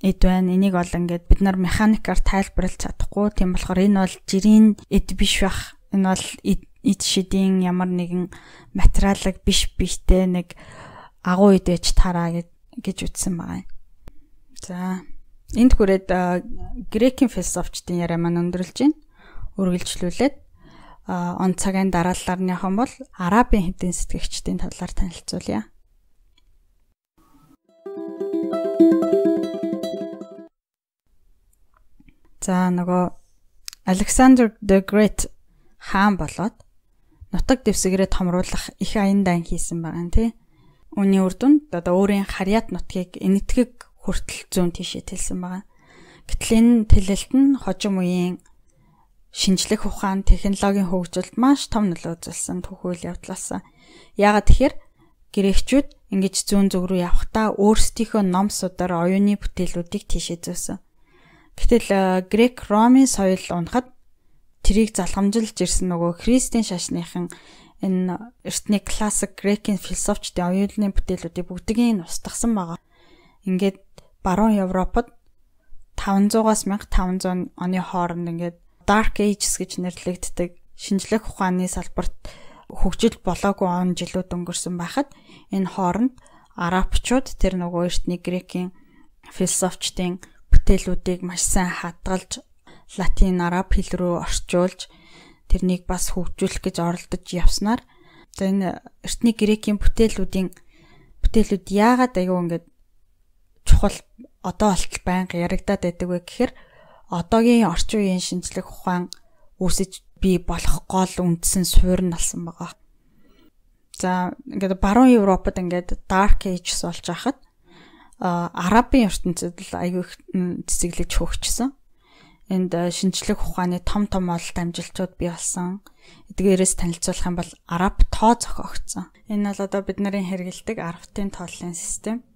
[SPEAKER 1] эд байна. Энийг бол ингээд бид нар механикаар тайлбарлаж чадахгүй. Тийм болохоор энэ бол жирийн эд биш бах. Энэ бол эд ид шидийн ямар нэгэн материалыг биш бийтэй нэг агуу идэж тараа гэж үтсэн байгаа юм. За энд хүрээд грекийн философчдын яриа маань өндөрлж байна. Үргэлжлүүлээд он цагийн дарааллаарныхан бол арабын хэдэн сэтгэгчдийн талаар танилцуулъя. За нөгөө Александр the Great хаан болоод нутаг дэвсгэрээ томруулах их аяндан хийсэн байгаа нь тий. Үүний үр дүнд одоо өөрийн харьяат нутгийг энэтхэг хүртэл зүүн тийшээ тэлсэн байгаа. Гэтэл энэ тэлэлт нь хожим үеийн шинжлэх ухаан, технологийн хөгжилд маш том нөлөө үзүүлсэн төхөөл явдлаасан. Яагаад тэгэхээр грекчүүд ингэж зүүн зүг рүү явхдаа өөрсдийнхөө ном судаар оюуны бүтээлүүдийг тийшээ зөөсөн. Гэтэл э, грек Ромын соёл унахад трийг залгамжилж ирсэн нөгөө христийн шашныхан энэ эртний классик грекийн философчдын оюутны бүтээлүүдийг бүгдийг нь устгасан байгаа. Ингээд баруун Европод 500-аас 1500 оны хооронд ингээд Dark Ages гэж нэрлэгддэг шинжлэх ухааны салбарт хөгжил болоогүй он жилүүд өнгөрсөн байхад энэ хооронд арабчууд тэр нөгөө эртний грекийн философчдын бүтээлүүдийг маш сайн хадгалж латин араб хэл рүү орчуулж тэрнийг бас хөгжүүлэх гэж оролдож явснаар за энэ эртний грекийн бүтээлүүдийн бүтээлүүд яагаад аягүй ингээд чухал одоо болтол байнга яригадаад байдаг вэ гэхээр одоогийн орчин үеийн шинжлэх ухаан үүсэж бий болох гол үндсэн суурь нь болсон байгаа. За ингээд баруун Европод ингээд dark ages болж хахад арабын ертөнцид л аягүй их цэцэглэж хөгжсөн энд э, шинжлэх ухааны том том олд амжилтууд бий болсон. Эдгээрээс танилцуулах юм бол араб тоо зохиогдсон. Энэ бол одоо бид нарын хэрэгэлдэг арабтын тооллын систем.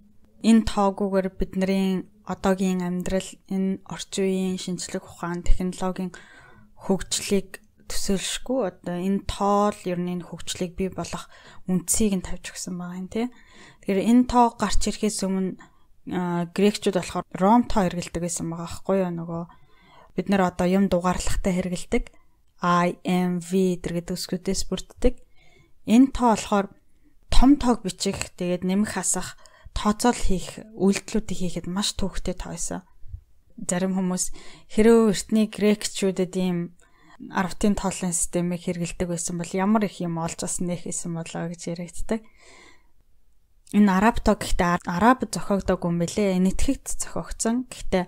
[SPEAKER 1] Энэ тоогоор бид нарын одоогийн амьдрал, энэ орчин үеийн шинжлэх ухаан, технологийн хөгжлийг төсөөлшгүй одоо энэ тоол ер нь энэ хөгжлийг бий болох үндсийг нь тавьж өгсөн байгаа юм тий. Тэгэхээр энэ тоо гарч ирэхээс өмнө э, грекчүүд болохоор Ром тоо эргэлдэг байсан байгаа байхгүй юу нөгөө бид нар одоо юм дугаарлахтаа хэрэгэлдэг IMV гэдэг үсгүүдээс бүрддэг. Энэ тоо болохоор том тоог бичих, тэгээд нэмэх хасах, тооцоол хийх үйлдэлүүдийг хийхэд маш төвөгтэй тоо байсан. Зарим хүмүүс хэрвээ эртний грекчүүдэд ийм аравтын тоолын системийг хэрэгэлдэг байсан бол ямар их юм олж авсан нэх исэн болоо гэж яригддаг энэ араб тог гэхдээ араб зохиогдоог юм бэлээ. Нэтгэгд зохиогдсон. Гэхдээ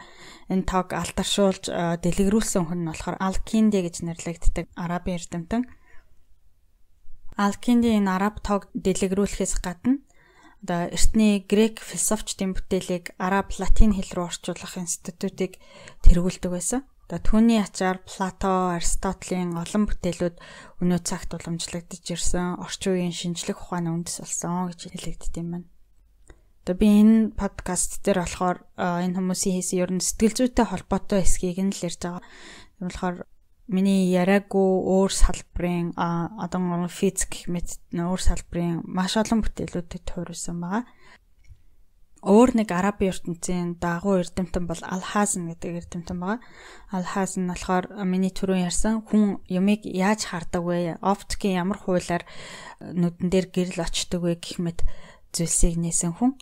[SPEAKER 1] энэ тог алдаршуулж э, дэлгэрүүлсэн хүн нь болохоор Ал-Кинди гэж нэрлэгддэг арабын эрдэмтэн. Ал-Кинди энэ араб тог дэлгэрүүлэхээс гадна одоо эртний грек философчдын бүтээлийг араб латин хэл рүү орчуулах институтыг тэргүүлдэг байсан. Одоо түүний ачаар Плато, Аристотелийн олон бүтээлүүд өнөө цагт уламжлагдж ирсэн орчин үеийн шинжлэх ухааны үндэс болсон гэж хэлэгддэг юм байна. Одоо би энэ подкаст дээр болохоор энэ хүмүүсийн хийсэн ер нь сэтгэл зүйтэй холбоотой хэсгийг нь л ярьж байгаа. Тийм болохоор миний яриаггүй өөр салбарын одоо физик гэх мэт өөр салбарын маш олон бүтээлүүдэд туурсан байгаа. Өөр нэг Араби ертөнцийн дагуу эрдэмтэн бол Алхазн гэдэг эрдэмтэн байгаа. Алхазн нь болохоор э, миний түрүүн ярьсан хүн юмыг яаж хардаг вэ? Оптикийн ямар хуулаар э, нүдэн дээр гэрэл очдөг вэ гэх мэт зүйлсийг нээсэн хүн.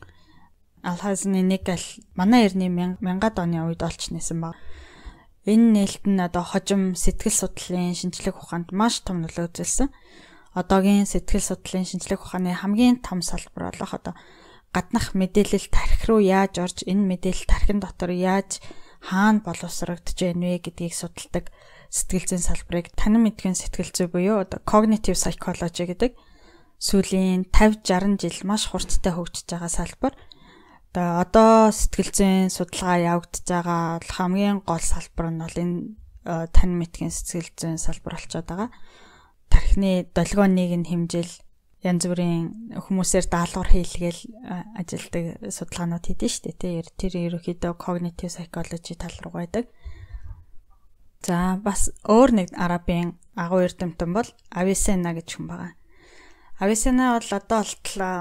[SPEAKER 1] Алхазны нэг аль манай эртний 1000-ад оны үед олж нээсэн баг. Энэ нээлт нь одоо хожим сэтгэл судлалын шинжлэх ухаанд маш том нөлөө үзүүлсэн. Одоогийн сэтгэл судлалын шинжлэх ухааны хамгийн том салбар болох одоо гаднах мэдээлэл тархи руу яаж орж энэ мэдээлэл тархин дотор яаж хаана боловсрагдж байна вэ гэдгийг судалдаг сэтгэл зүйн салбарыг танин мэдхэн сэтгэл зүй буюу одоо cognitive psychology гэдэг сүүлийн 50 60 жил маш хурцтай хөгжиж байгаа салбар. Одоо одоо сэтгэл зүйн судалгаа явагдаж байгаа бол хамгийн гол салбар нь бол энэ э, танин мэдхэн сэтгэл зүйн салбар болчиход байгаа. Тархины долгионыг нь хэмжил янз бүрийн хүмүүсээр даалгавар хийлгээл ажилдаг судалгаанууд хийдэж штэ тий. Тэр ерөөхдөө когнитив психологи тал руу байдаг. За бас өөр нэг арабын агуу эрдэмтэн бол Авиценна гэж хүн байгаа. Авиценна бол одоо болтлоо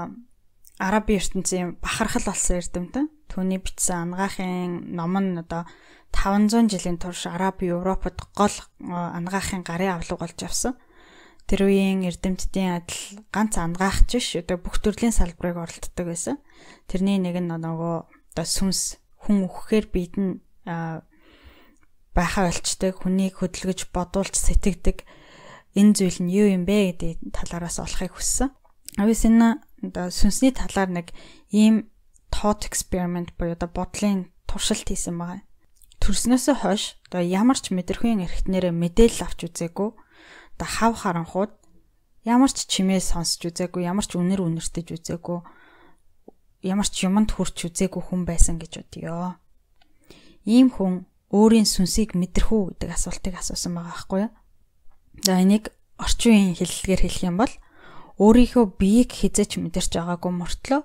[SPEAKER 1] араб ертөнцийн бахархал болсон эрдэмтэн. Түүний бичсэн ангаахын ном нь одоо 500 жилийн турш араб Европод гол ангаахын гарын авлага болж явсан тэр үеийн эрдэмтдийн адил ганц ангаагч биш одоо бүх төрлийн салбарыг оролддог байсан. Тэрний нэг нь нөгөө одоо сүнс хүн өгөхээр бидэн байхаа олчдаг, хүнийг хөдөлгөж бодуулж сэтгэдэг энэ зүйл нь юу юм бэ гэдэг талаараас олохыг хүссэн. Ависина одоо сүнсний талаар нэг ийм thought experiment буюу одоо бодлын туршилт хийсэн байгаа. Төрснөөсөө хойш одоо ямар ч мэдрэхүйн эрхтнэрэ мэдээлэл авч үзээгүй одоо хав харанхууд ямар ч чимээ сонсч үзээгүй, ямар ч үнэр үнэртэж үзээгүй, ямар ч юмд хүрч үзээгүй хүн байсан гэж бодъё. Ийм хүн өөрийн сүнсийг мэдэрхүү гэдэг асуултыг асуусан байгаа байхгүй юу? За энийг орчин үеийн хэллэгээр хэлэх юм бол өөрийнхөө биеийг хизэж мэдэрч байгаагүй мөртлөө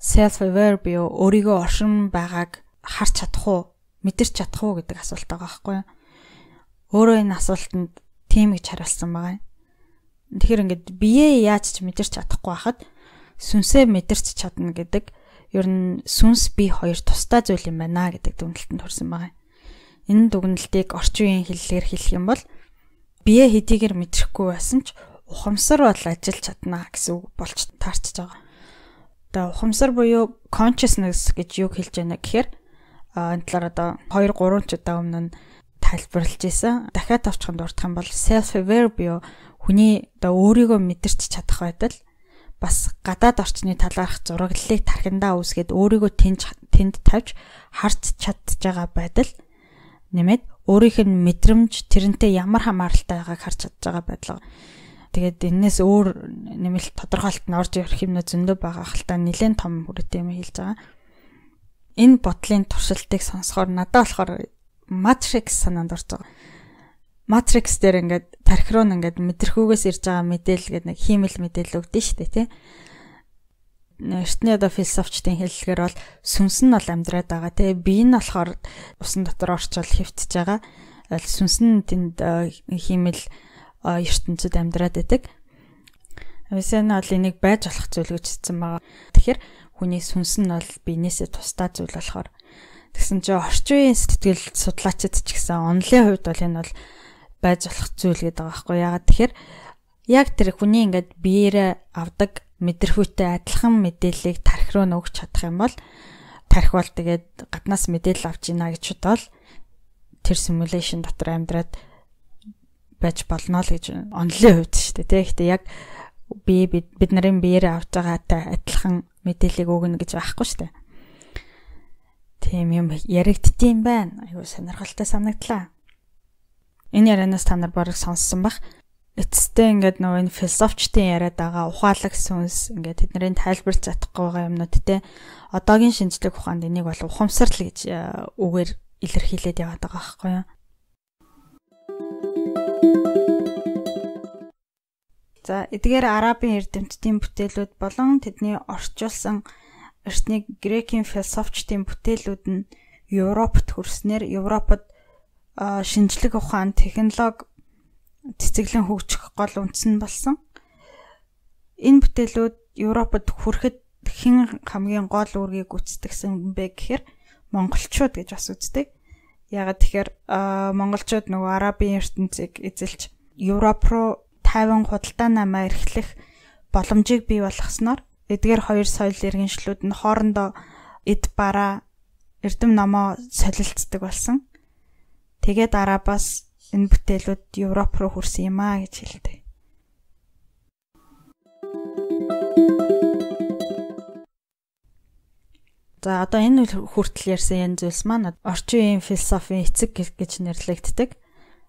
[SPEAKER 1] self aware буюу өөрийгөө оршин байгааг харж чадах уу, мэдэрч чадах уу гэдэг асуулт байгаа байхгүй юу? Өөрөө энэ асуултанд тийм гэж харуулсан байгаа юм. Тэгэхээр ингээд биеэ яаж ч мэдэрч чадахгүй хахад сүнсээ мэдэрч чадна гэдэг ер нь сүнс бие хоёр тусдаа зүйл юм байна гэдэг дүгнэлтэнд хүрсэн байгаа юм. Энэ дүгнэлтийг орчин үеийн хэллэгээр хэлэх юм бол биеэ хэдийгээр мэдрэхгүй байсан ч ухамсар бол ажиллаж чадна гэсэн үг болж таарч байгаа. Одоо ухамсар буюу consciousness гэж юг хэлж байна гэхээр энэ талаар одоо 2 3 ч удаа өмнө нь тайлбарлаж исэн. Дахиад товчхон дурдах юм бол self aware буюу хүний одоо өөрийгөө мэдэрч чадах байдал бас гадаад орчны талаарх зураглалыг тархиндаа үүсгээд өөрийгөө тэнд тэнд тавьж харц чадж байгаа байдал нэмээд өөрийнх нь мэдрэмж тэрнтэй ямар хамааралтай байгааг харж чадж байгаа байдал. Тэгээд энээс өөр нэмэлт тодорхойлолт нь орж ирэх юм зөндөө байгаа хэлтэ нэлээд том хүрээтэй юм хэлж байгаа. Энэ бодлын туршилтыг сонсохоор надад болохоор Matrix санаанд орж байгаа. Matrix дээр ингээд тархи руу ингээд мэдрэхүүгээс ирж байгаа мэдээлэл гэдэг нэг хиймэл мэдээлэл өгдөн шүү дээ тий. Эртний одоо философчдын хэллэгээр бол сүнс нь бол амьдраад байгаа тий. Бие нь болохоор усан дотор орчвол хөвтөж байгаа. Сүнс нь тэнд э, хиймэл э, ертөнцид амьдраад байдаг. Ависен бол энийг байж болох зүйл гэж хэлсэн байгаа. Тэгэхээр хүний сүнс нь бол биенээсээ тусдаа зүйл болохоор Тэгсэн чинь орчин үеийн сэтгэл судлаачид ч гэсэн онлын хувьд бол энэ бол байж болох зүйл гэдэг байгаа байхгүй ягаад тэгэхээр яг тэр хүний ингээд биеэрээ авдаг мэдрэхүйтэй адилхан мэдээллийг тархи руу нөгч чадах юм бол тархи бол тэгээд гаднаас мэдээлэл авч ийна гэж бодвол тэр simulation дотор амьдраад байж болно л гэж онлын хувьд шүү дээ тийм гэхдээ яг бие бид нарын биеэрээ авч байгаатай адилхан мэдээллийг өгнө гэж байхгүй шүү дээ тийм юм яригдтiin байна. Айгу сонирхолтой санагдлаа. Энэ ярианаас та нар барыг сонссон бах. Эцэстээ ингээд нөгөө энэ философчдын яриад байгаа ухаалаг сүнс ингээд тэдний тайлбарч чадахгүй байгаа юмнууд те одоогийн шинжлэх ухаанд энийг бол ухамсарл гэж э, үгээр илэрхийлээд яваад байгаа байхгүй юу? За эдгээр арабын эрдэмтдийн бүтээлүүд болон тэдний орчуулсан ертний грекийн философчдын бүтээлүүд нь Европт хүрснээр Европод шинжлэх ухаан, технологи цэцэглэн хөгжих гол үндэс нь болсон. Энэ бүтээлүүд Европод хүрэхэд хэн хамгийн гол үүргийг гүйцэтгэсэн бэ гэхээр монголчууд гэж бас үздэг. Ягаад тэгэхээр монголчууд нөгөө арабын ертөнцийг эзэлж Европ руу тайван худалдаанаа эрхлэх боломжийг бий болгосноор Эдгээр хоёр соёл иргэншлүүд нь хоорондоо эд бараа эрдэм номоо солилцдог болсон. Тэгээд дараа бас энэ бүтээлүүд Европ руу хүрсэн юм аа гэж хэлдэг. За одоо энэ хүртэл ярьсан энэ зүйлс маань орчин үеийн философийн эцэг гэж нэрлэгддэг.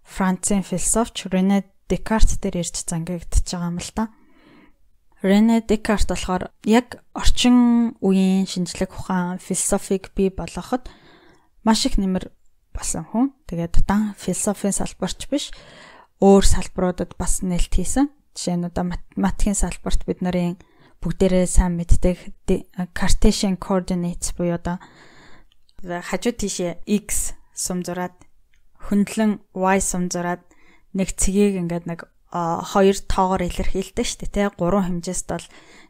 [SPEAKER 1] Францын философч Рене Декарт дээр ирж зангигдчихж байгаа юм л та. Рене Декарт болохоор яг орчин үеийн шинжлэх ухаан философиг бий болгоход маш их нэмэр болсон хүн. Тэгээд дан философийн салбарч биш өөр салбаруудад бас нэлт хийсэн. Жишээ нь одоо математикийн салбарт бид нарын бүгдээрээ сайн мэддэг Cartesian coordinates буюу одоо хажуу тийшээ x сум зураад хөндлөн y сум зураад нэг цэгийг ингээд нэг Э, хоёр тоогоор илэрхийлдэг шүү дээ тий. Гурван хэмжээст бол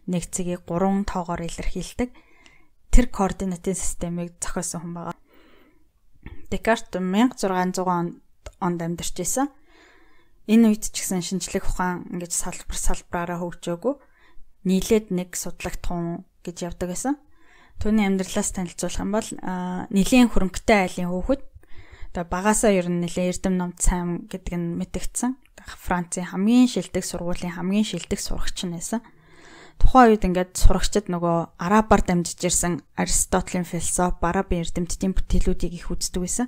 [SPEAKER 1] нэг цэгийг гурван тоогоор илэрхийлдэг. Тэр координатын системийг зохиосон хүн байгаа. Декарт 1600 онд амьдарч байсан. Энэ үед ч гэсэн шинжлэх ухаан ингэж салбар салбараараа хөгжөөгөө нийлээд нэг судлагтун гэж явдаг байсан. Төвний амьдралаас танилцуулах юм бол э, нэлийн хөрөнгөтэй айлын хүүхэд одоо багасаа ер нь нэлийн эрдэм номт сайн гэдэг нь мэдэгдсэн. Францын хамгийн шилдэг сургуулийн хамгийн шилдэг сурагч нь байсан. Тухайн үед ингээд сурагчид нөгөө арабаар дамжиж ирсэн Аристотлийн философ, арабын эрдэмтдийн бүтээлүүдийг их үздэг байсан.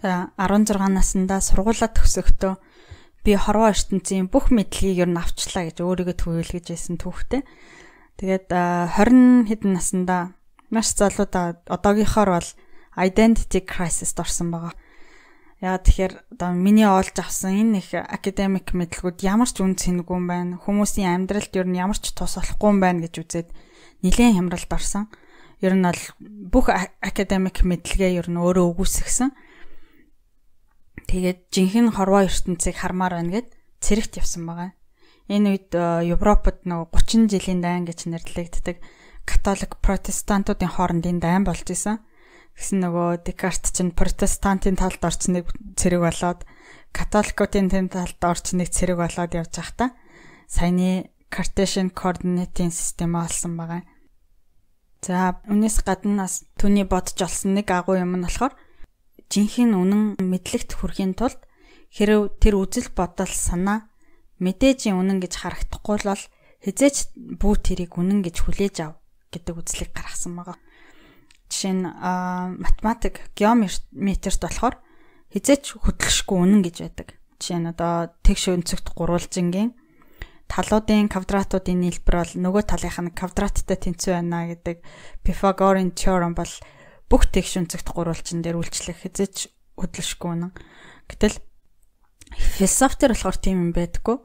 [SPEAKER 1] За 16 наснда сургуулаа төгсөхдөө би хорвоо ертөнцийн бүх мэдлэгийг ер нь авчлаа гэж өөрийгөө төвөөлгөж байсан түүхтэй. Тэгээд 20 хэдэн наснда маш залуудаа одоогийнхоор бол identity crisis дорсон байгаа. Яа тэгэхээр одоо миний олж авсан энэ их академик мэдлгүүд ямар ч үн цэнэгүй юм байна. Хүмүүсийн амьдралд ер нь ямар ч тус болохгүй юм байна гэж үзээд нэлээд хямрал барсан. Ер нь бол бүх академик мэдлэгээ ер нь өөрөө өгөөсгсөн. Тэгээд жинхэнэ хорвоо ертөнцийг хармаар байна гэд цэрэгт явсан байгаа. Энэ үед э, Европод нөгөө 30 жилийн дайн гэж нэрлэгддэг католик протестантуудын хоорондын дайн болж исэн гэсэн нөгөө Декарт чинь протестантын талд орчныг цэрэг болоод католикуудын тэм талд орчныг цэрэг болоод явж байхдаа саяны Cartesian coordinate систем олсон байгаа. За үүнээс гадна бас түүний бодж олсон нэг агуу юм нь болохоор жинхэнэ үнэн мэдлэгт хүрэхийн тулд хэрв тэр үзэл бодол санаа мэдээж үнэн гэж харагдахгүй л хизээч бүү тэрийг үнэн гэж хүлээж ав гэдэг үзлийг гаргасан байгаа жишээ нь математик, геометрт болохоор хизээч хөдөлшгүй үнэн гэж байдаг. Жишээ нь одоо тэгш өнцөгт гурвалжингийн талуудын квадратуудын нийлбэр бол нөгөө талынх нь квадраттай тэнцүү байна гэдэг Пифагорын теорем бол бүх тэгш өнцөгт гурвалжин дээр үйлчлэх хизээч хөдөлшгүй үнэн. Гэтэл философтер болохоор тийм юм байдаггүй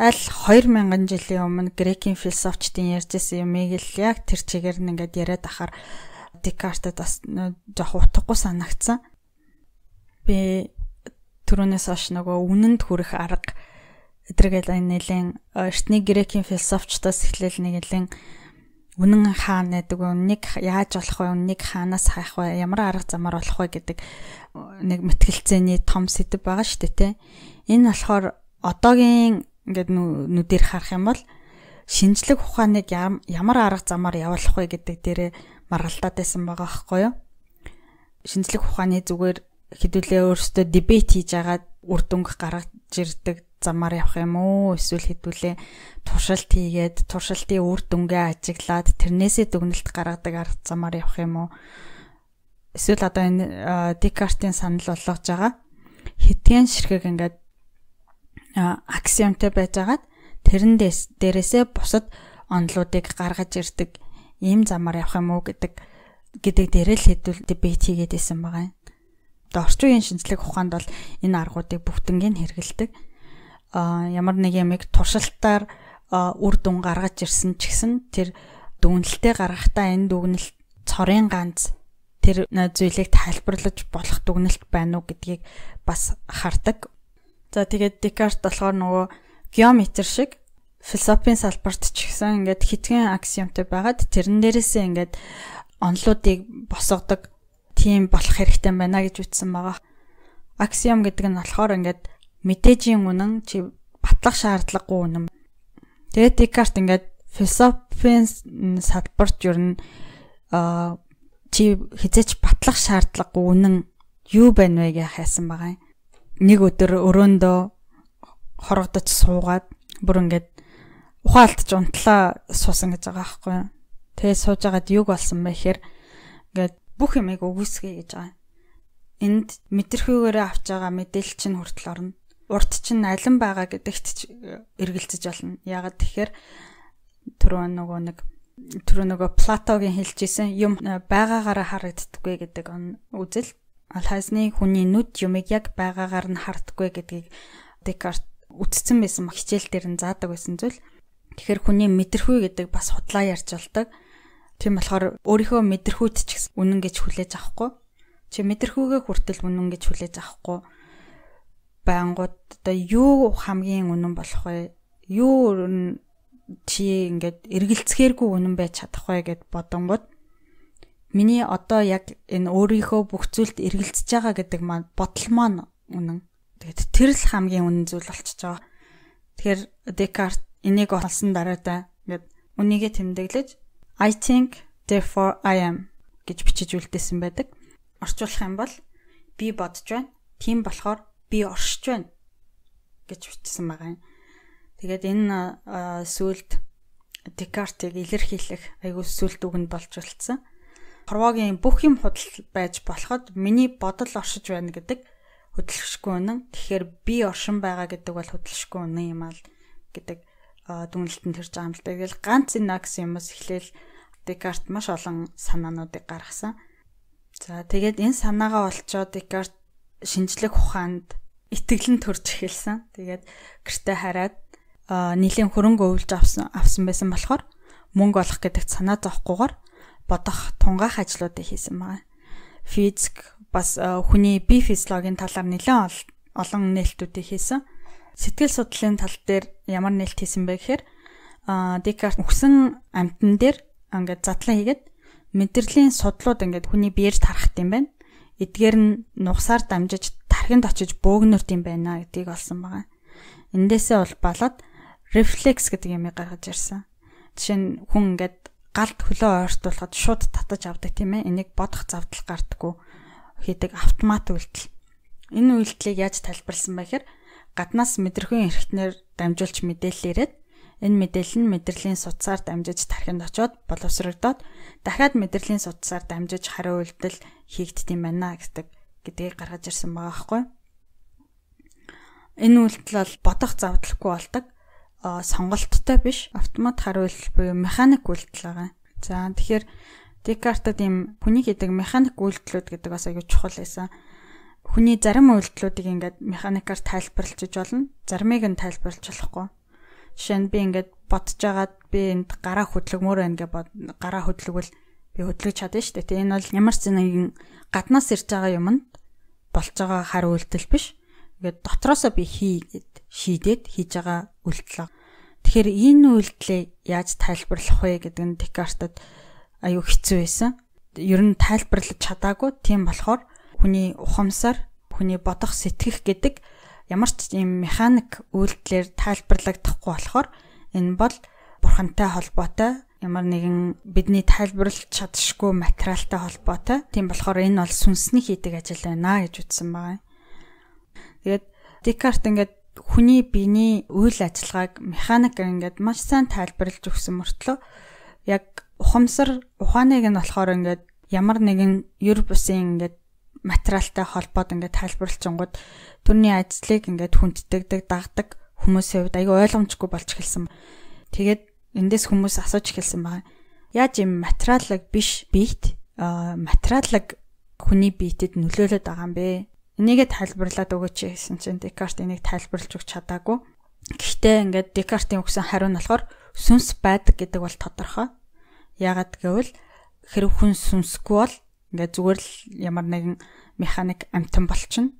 [SPEAKER 1] аль 2000 жилийн өмнө грекийн философчдын ярьжсэн юмыг л яг тэр чигээр нь ингээд яриад ахаар Декартад бас жоох утгагүй санагдсан. Би түрүүнээс хойш нөгөө үнэнд хүрэх арга эдрэгээл нэлен эртний грекийн философчдоос эхлээл нэгэн үнэн хаана гэдэг үннийг яаж болох вэ үннийг хаанаас хайх вэ ямар арга замаар болох вэ гэдэг нэг мэтгэлцээний том сэдв байгаа шүү дээ тэ энэ болохоор одоогийн ингээд нүдээр харах юм бол шинжлэх ухааныг ямар арга замаар явуулах вэ гэдэг дээрээ маргалтаад байсан байгаа байхгүй юу? Шинжлэх ухааны зүгээр хэдүүлээ өөрсдөө дебет хийж агаад үр дүнг гаргаж ирдэг замаар явах юм уу? Эсвэл хэдүүлээ туршилт хийгээд туршилтын үр дүнгээ ажиглаад тэрнээсээ дүгнэлт гаргадаг арга замаар явах юм уу? Эсвэл одоо энэ Декартын санал болгож байгаа хитгэн ширхэг ингээд аксиомтой байж агаад тэрэн дээрээсээ бусад онлуудыг гаргаж ирдэг ийм замаар явах юм уу гэдэг гэдэг дээр л хэдүүл дебет хийгээд исэн байгаа юм. Орчин үеийн шинжлэх ухаанд бол энэ аргуудыг бүгднийг хэрэгэлдэг. Аа ямар нэг ямиг туршилтаар үр дүн гаргаж ирсэн ч гэсэн тэр дүгнэлтэд гаргахтаа энэ дүгнэлт цорын ганц тэр э, зүйлийг тайлбарлаж болох дүгнэлт байна уу гэдгийг бас хардаг. За тэгээд Декарт болохоор нөгөө геометр шиг философийн салбарт ч гэсэн ингээд хитгэн аксиомтой байгаад тэрэн дээрээсээ ингээд онлуудыг босгодог тийм болох хэрэгтэй байна гэж үтсэн байгаа. Аксиом гэдэг нь болохоор ингээд мэдээжийн үнэн чи батлах шаардлагагүй үнэн. Тэгээд Декарт ингээд философийн салбарт юу н а чи хизээч батлах шаардлагагүй үнэн юу байна вэ гэж хайсан байгаа юм. Нэг өдөр өрөөндөө хорогдож суугаад бүр ингээд ухаалтж унтлаа суусан гэж байгаа байхгүй юу. Тэгээ сууж агаад юг болсон бэ гэхээр ингээд бүх юмыг өгөөсгэй гэж байгаа. Энд мэдрэхүйгээрээ авч байгаа мэдээлэл чинь хүртэл орно. Урт чинь алин байгаа гэдэгт ч э, эргэлзэж болно. Яагаад тэгэхээр түрүү нөгөө нэг түрүү нөгөө Платогийн хэлжсэн юм э, байгаагаараа харагддаггүй гэдэг үзэл алхазны хүний нүд юмыг яг байгаагаар нь харддаггүй гэдгийг Декарт үтцсэн байсан ба хичээл дээр нь заадаг байсан зүйл. Тэгэхэр хүний мэдрэхүй гэдэг бас худлаа ярьж болдог. Тийм болохоор өөрийнхөө мэдрэхүйд ч гэсэн үнэн гэж хүлээж авахгүй. Чи мэдрэхүйгээ хүртэл үнэн гэж хүлээж авахгүй. Байнгут одоо юу хамгийн үнэн болох вэ? Юу чи ингээд эргэлцгээргүй үнэн байж чадах вэ гэд бодонгууд миний одоо яг энэ өөрийнхөө бүх зүйлд эргэлцэж байгаа гэдэг маань бодол маань үнэн. Тэгэд тэр л хамгийн үнэн зүйл болчихж байгаа. Тэгэхээр Декарт энийг олсон дараадаа ингээд үнийгэ тэмдэглэж I think therefore I am гэж бичиж үлдээсэн байдаг. Орчуулах юм бол би бодож байна. Тийм болохоор би оршиж байна гэж бичсэн байгаа юм. Тэгээд энэ сүлд Декартыг илэрхийлэх аягүй сүлд үгэнд болж үлдсэн. Хорвогийн бүх юм худал байж болоход миний бодол оршиж байна гэдэг хөдөлшгүй үнэн. Тэгэхээр би оршин байгаа гэдэг бол хөдөлшгүй үнэн юм аа гэдэг дүнлэлтэнд төрж байгаа юм л да. Тэгэл ганц энэ гэсэн юмс эхлээл Декарт маш олон санаануудыг гаргасан. За тэгээд энэ санаагаа олцоод Декарт шинжлэх ухаанд итгэл нь төрж эхэлсэн. Тэгээд гэртээ хараад нэлийн хөрөнгө өвлж авсан авсан байсан болохоор мөнгө олох гэдэгт санаа зовхгүйгээр бодох тунгаах ажлуудыг хийсэн байна. Физик, бас э, хүний бие физиологийн талаар нэлээд олон нээлтүүдийг хийсэн. Сэтгэл судлалын тал дээр ямар нээлт хийсэн бэ гэхээр Декарт үхсэн амьтан дээр ингээд задлан хийгээд мэдрэлийн судлууд ингээд хүний биеэрж тархт юм байна. Эдгээр нь нухсаар дамжиж тархинд очиж бөөгнөрт юм байна гэдгийг олсон байгаа. Эндээсээ бол болоод рефлекс гэдэг ямыг гаргаж ирсэн. Жишээ нь хүн ингээд галд хөлөө ойртуулахад шууд татаж авдаг тийм ээ. Энийг бодох завдал гардггүй хийдэг автомат үйлдэл. Энэ үйлдэлийг яаж тайлбарласан бэ гэхээр гаднаас мэдрэхүйн эрхтнэр дамжуулж мэдээлэл ирээд энэ мэдээлэл нь мэдрэлийн судасаар дамжиж тархинд очоод боловсрогдоод дахиад мэдрэлийн судасаар дамжиж хариу үйлдэл хийгддэг юм байна гэдэг гэдгийг гаргаж ирсэн байгаа байхгүй. Энэ үйлдэл бол бодох завдлахгүй болдог э, сонголттой биш автомат хариулт буюу механик үйлдэл байгаа. За тэгэхээр Декартад ийм хүний хийдэг механик үйлдэлүүд гэдэг бас аягүй чухал байсан. Хүний зарим үйлдэлүүдийг ингээд механикаар тайлбарлаж болно. Заримыг нь тайлбарлаж болохгүй. Жишээ нь би ингээд бодож агаад би энд гараа хөдлөгмөр байна гэж бод гараа хөдлөгөл би хөдлөж чадна шүү дээ. Тэгээ энэ бол ямар ч нэгэн гаднаас ирж байгаа юмд болж байгаа хар үйлдэл биш. Ингээд дотроосоо би хий гэд шийдээд хийж байгаа үйлдэл. Тэгэхээр энэ үйлдэлээ яаж тайлбарлах вэ гэдэг нь Декартад аюу хэцүү байсан. Ер нь тайлбарлаж чадаагүй тийм болохоор хүний ухамсар, хүний бодох сэтгэх гэдэг ямар ч юм механик үйлдэлээр тайлбарлагдахгүй болохоор энэ бол бурхантай холбоотой ямар нэгэн бидний тайлбарлаж чадшгүй материалтай холбоотой. Тийм болохоор энэ бол сүнсний хийдэг ажил байна гэж үздэн байгаа юм. Тэгээд Декарт ингээд хүний биений үйл ажиллагааг механик ингээд маш сайн тайлбарлаж өгсөн мөртлөө яг ухамсар ухааныг нь болохоор ингээд ямар нэгэн ер бусын ингээд материалтай холбоод ингээд тайлбарлалчингууд төрний ажлыг ингээд хүнддэгдэг, дагдаг хүмүүсийн хувьд аюу ойлгомжгүй болж эхэлсэн. Тэгээд эндээс хүмүүс асууж эхэлсэн байгаа. Яаж юм материалог биш биет материалог хүний биетэд нөлөөлөд байгаа юм бэ? Энийгээ тайлбарлаад өгөөч гэсэн чинь Декарт энийг тайлбарлаж өгч чадаагүй. Гэхдээ ингээд Декартын өгсөн хариу нь болохоор сүнс байдаг гэдэг бол тодорхой. Яагаад гэвэл хэрэг хүн сүнсгүй бол ингээд зүгээр л ямар нэгэн механик амтан болчихно.